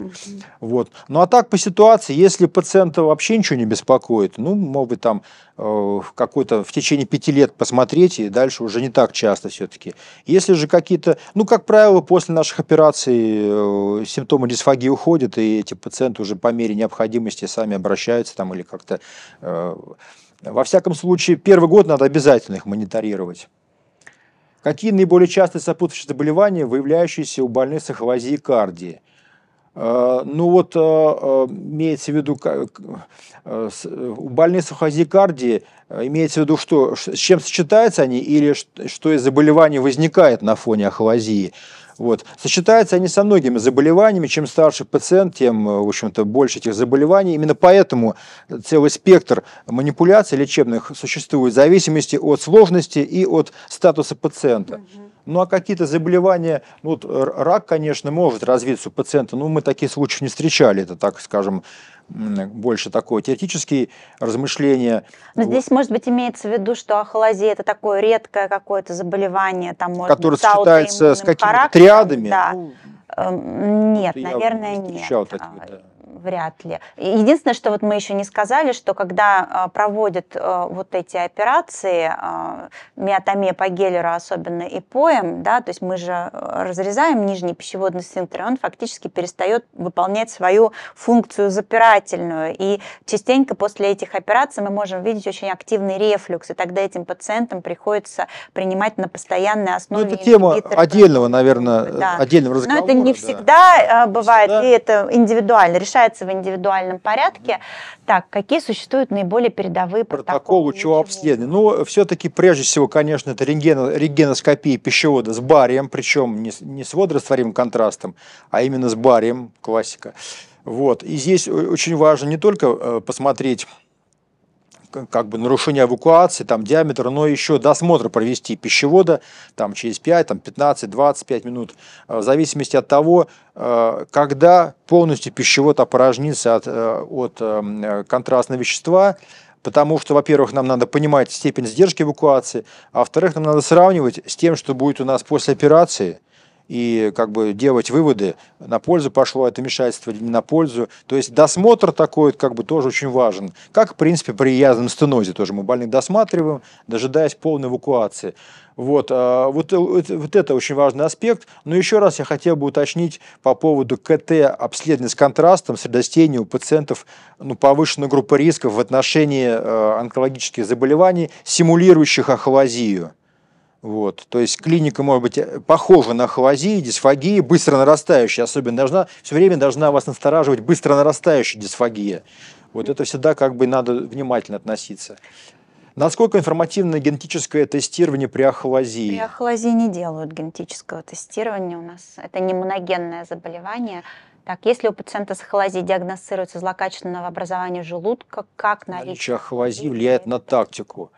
Вот. Ну а так по ситуации, если пациента вообще ничего не беспокоит, ну, может быть, там э, какой-то в течение пяти лет посмотреть, и дальше уже не так часто все-таки. Если же какие-то, ну, как правило, после наших операций э, симптомы дисфагии уходят, и эти пациенты уже по мере необходимости сами обращаются там или как-то э, во всяком случае, первый год надо обязательно их мониторировать. Какие наиболее частые сопутствующие заболевания, выявляющиеся у больных с ахвазией э, Ну вот, э, э, имеется в виду, у больных с ахвазией имеется в виду, что, с чем сочетаются они или что из заболеваний возникает на фоне ахвазии. Вот. Сочетаются они со многими заболеваниями. Чем старше пациент, тем, э, в общем-то, больше этих заболеваний. Именно поэтому целый спектр манипуляций лечебных существует в зависимости от сложности и от статуса пациента. Ну а какие-то заболевания, ну вот рак, конечно, может развиться у пациента, но мы таких случаев не встречали, это так скажем, больше такое теоретические размышления. Но здесь, может быть, имеется в виду, что ахолазия – это такое редкое какое-то заболевание, там, может которое быть, сочетается с какими-то триадами. Да. Ну, нет, наверное, я нет. Такие, а, да вряд ли. Единственное, что вот мы еще не сказали, что когда а, проводят а, вот эти операции, а, миотомия по Геллеру особенно и поем, да, то есть мы же разрезаем нижний пищеводный сфинктер, он фактически перестает выполнять свою функцию запирательную. И частенько после этих операций мы можем видеть очень активный рефлюкс, и тогда этим пациентам приходится принимать на постоянной ну, основе. Ну, это тема отдельного, наверное, да. отдельного разговора. Но это не всегда да. бывает, всегда. и это индивидуально. Решает обсуждается в индивидуальном порядке. Так, какие существуют наиболее передовые протоколы? Протокол лучевого обследования. Ну, все-таки прежде всего, конечно, это рентген, рентгеноскопия пищевода с барием, причем не, не с водорастворимым контрастом, а именно с барием, классика. Вот. И здесь э, очень важно не только э, посмотреть как бы нарушение эвакуации, там диаметр, но еще досмотр провести пищевода там через 5, там 15, 25 минут, э, в зависимости от того, э, когда полностью пищевод опорожнится от, э, от контрастного вещества, потому что, во-первых, нам надо понимать степень сдержки эвакуации, а во-вторых, нам надо сравнивать с тем, что будет у нас после операции – и как бы делать выводы, на пользу пошло это вмешательство или не на пользу. То есть досмотр такой как бы тоже очень важен. Как, в принципе, при язвенном стенозе тоже мы больных досматриваем, дожидаясь полной эвакуации. Вот, а, э, вот, вот это очень важный аспект. Но еще раз я хотел бы уточнить по поводу КТ обследования с контрастом средостения у пациентов ну, повышенной группы рисков в отношении э, онкологических заболеваний, симулирующих ахлазию вот. То есть клиника может быть э, похожа на холозии, дисфагии, быстро нарастающая, особенно должна, все время должна вас настораживать быстро нарастающая дисфагия. Вот это всегда как бы надо внимательно относиться. Насколько информативно генетическое тестирование при ахолазии? При ахолазии не делают генетического тестирования у нас. Это не моногенное заболевание. Так, если у пациента с холозией диагностируется злокачественное образование желудка, как наличие... Наличие ахолазии влияет на тактику.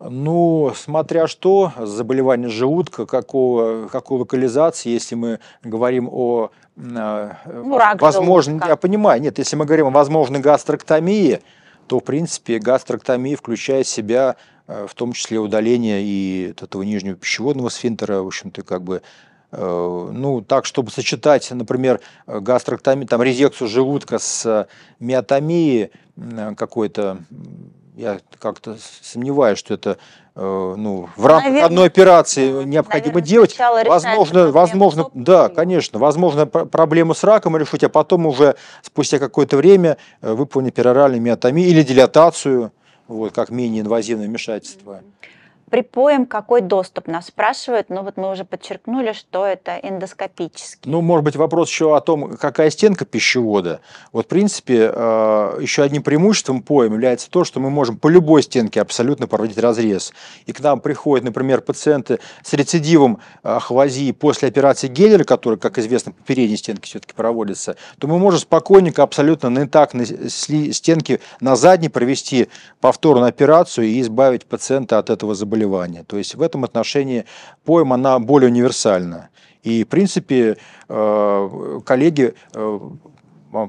Ну, смотря что, заболевание желудка, какого, какой локализации, если мы говорим о а, ну, возможно, желудка. я понимаю, нет, если мы говорим о возможной гастроктомии, то, в принципе, гастроктомия включает в себя э, в том числе удаление и этого нижнего пищеводного сфинтера, в общем-то, как бы э, ну, так, чтобы сочетать, например, гастроктомию, там, резекцию желудка с миотомией какой-то я как-то сомневаюсь, что это э, ну, в рамках наверное, одной операции необходимо наверное, делать. Возможно, возможно, собственную. да, конечно, возможно, проблему с раком решить, а потом уже спустя какое-то время э, выполнить пероральную миотомию или дилатацию, вот, как менее инвазивное вмешательство. Mm-hmm припоем какой доступ нас спрашивают, но вот мы уже подчеркнули, что это эндоскопический. Ну, может быть, вопрос еще о том, какая стенка пищевода. Вот, в принципе, э, еще одним преимуществом поем является то, что мы можем по любой стенке абсолютно проводить разрез. И к нам приходят, например, пациенты с рецидивом э, хвазии после операции Геллера, которая, как известно, по передней стенке все-таки проводится, то мы можем спокойненько абсолютно на интактной стенке на задней провести повторную операцию и избавить пациента от этого заболевания заболевания. То есть в этом отношении поэма, она более универсальна. И, в принципе, э, коллеги, э,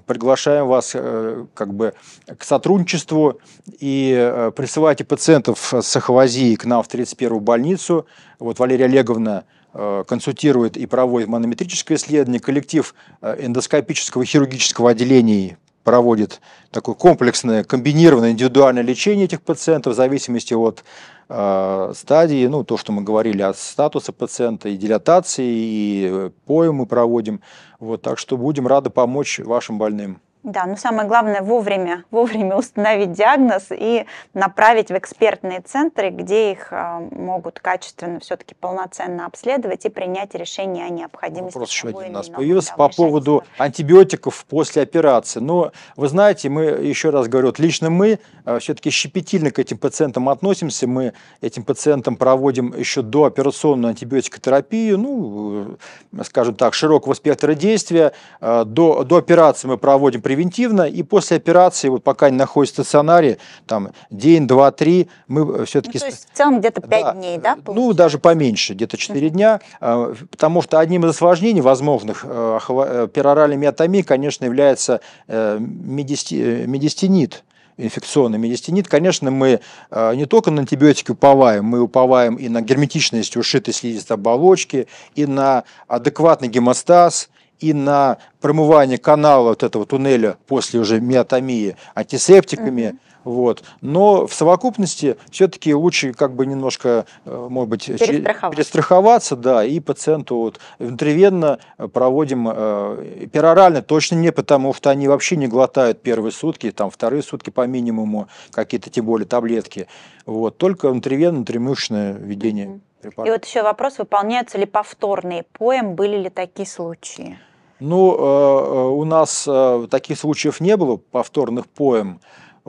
приглашаем вас э, как бы к сотрудничеству и присылайте пациентов с Ахвазии к нам в 31-ю больницу. Вот Валерия Олеговна консультирует и проводит манометрическое исследование. Коллектив эндоскопического хирургического отделения проводит такое комплексное, комбинированное индивидуальное лечение этих пациентов в зависимости от Э, стадии, ну, то, что мы говорили о статусе пациента и дилатации, и э, поем мы проводим. Вот, так что будем рады помочь вашим больным. Да, но самое главное вовремя, вовремя установить диагноз и направить в экспертные центры, где их э, могут качественно, все-таки полноценно обследовать и принять решение о необходимости. Вопрос ну, еще один у нас появился по поводу антибиотиков после операции. Но вы знаете, мы, еще раз говорю, вот лично мы э, все-таки щепетильно к этим пациентам относимся. Мы этим пациентам проводим еще дооперационную антибиотикотерапию, ну, э, скажем так, широкого спектра действия. До, до операции мы проводим превентивно, и после операции, вот пока они находятся в стационаре, там день, два, три, мы э, все-таки... Ну, то есть в целом где-то пять да, дней, э, да? Получается? Ну, даже поменьше, где-то четыре uh дня, э, потому что одним из осложнений возможных пероральной миотомии, конечно, является медисти... медистинит инфекционный медистенит, конечно, мы не только на антибиотики уповаем, мы уповаем и на герметичность ушитой слизистой оболочки, и на адекватный гемостаз, и на промывание канала вот этого туннеля после уже миотомии антисептиками. Mm-hmm. Вот. Но в совокупности все-таки лучше как бы немножко, э, может быть, перестраховаться, перестраховаться да, и пациенту вот внутривенно проводим э, перорально, точно не потому, что они вообще не глотают первые сутки, там вторые сутки по минимуму, какие-то тем более таблетки. Вот. Только внутривенно, внутримышечное введение. Mm-hmm. И вот еще вопрос, выполняются ли повторные поем, были ли такие случаи? Ну, э, э, у нас э, таких случаев не было, повторных поэм.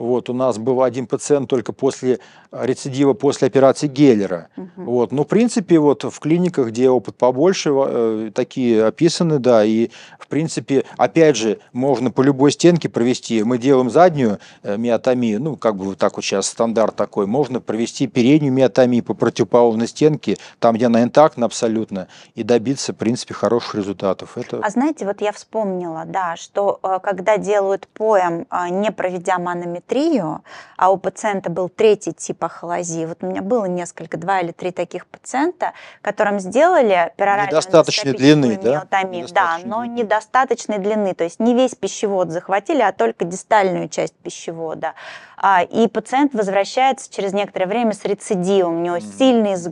Вот, у нас был один пациент только после э, рецидива, после операции Геллера. Угу. Вот, но ну, в принципе, вот в клиниках, где опыт побольше, э, такие описаны, да, и, в принципе, опять же, можно по любой стенке провести, мы делаем заднюю э, миотомию, ну, как бы вот так вот сейчас стандарт такой, можно провести переднюю миотомию по противоположной стенке, там, где она интактна абсолютно, и добиться, в принципе, хороших результатов. Это... А знаете, вот я вспомнила, да, что когда делают поем, не проведя манометрию, трио, а у пациента был третий тип ахолазии. Вот у меня было несколько, два или три таких пациента, которым сделали пероральную Недостаточной длины, да? Да, но недостаточной длины, то есть не весь пищевод захватили, а только дистальную часть пищевода. А, и пациент возвращается через некоторое время с рецидивом. У него сильные загрузинные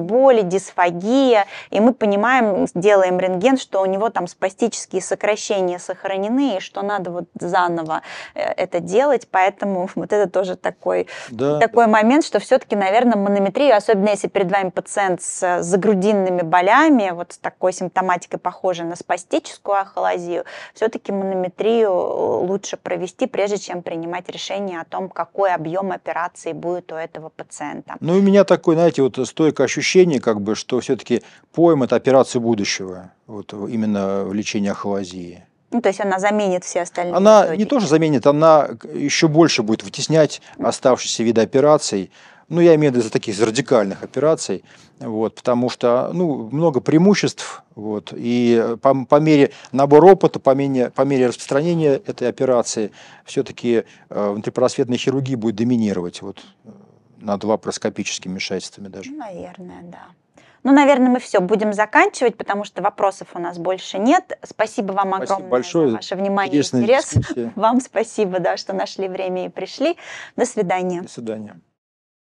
боли, да. боли, дисфагия, и мы понимаем, делаем рентген, что у него там спастические сокращения сохранены, и что надо вот заново э, это делать, поэтому вот это тоже такой, да, такой момент, что все-таки, наверное, манометрию, особенно если перед вами пациент с э, загрудинными болями, вот с такой симптоматикой, похожей на спастическую ахолазию, все-таки манометрию э, лучше провести, прежде чем принимать решение о том, том, какой объем операции будет у этого пациента. Ну, у меня такое, знаете, вот стойкое ощущение, как бы, что все-таки поем – это операция будущего, вот именно в лечении ахолазии. Ну, то есть она заменит все остальные. Она методики. не тоже заменит, она еще больше будет вытеснять оставшиеся виды операций, ну, я имею в виду таких радикальных операций, вот, потому что ну, много преимуществ, вот, и э, по, по мере набора опыта, по мере, по мере распространения этой операции, все-таки э, внутрипросветная хирургия будет доминировать вот, э, над лапароскопическими вмешательствами даже. Наверное, да. Ну, наверное, мы все будем заканчивать, потому что вопросов у нас больше нет. Спасибо вам огромное большое. за ваше внимание и интерес. Дискуссия. Вам спасибо, да, что нашли время и пришли. До свидания. До свидания.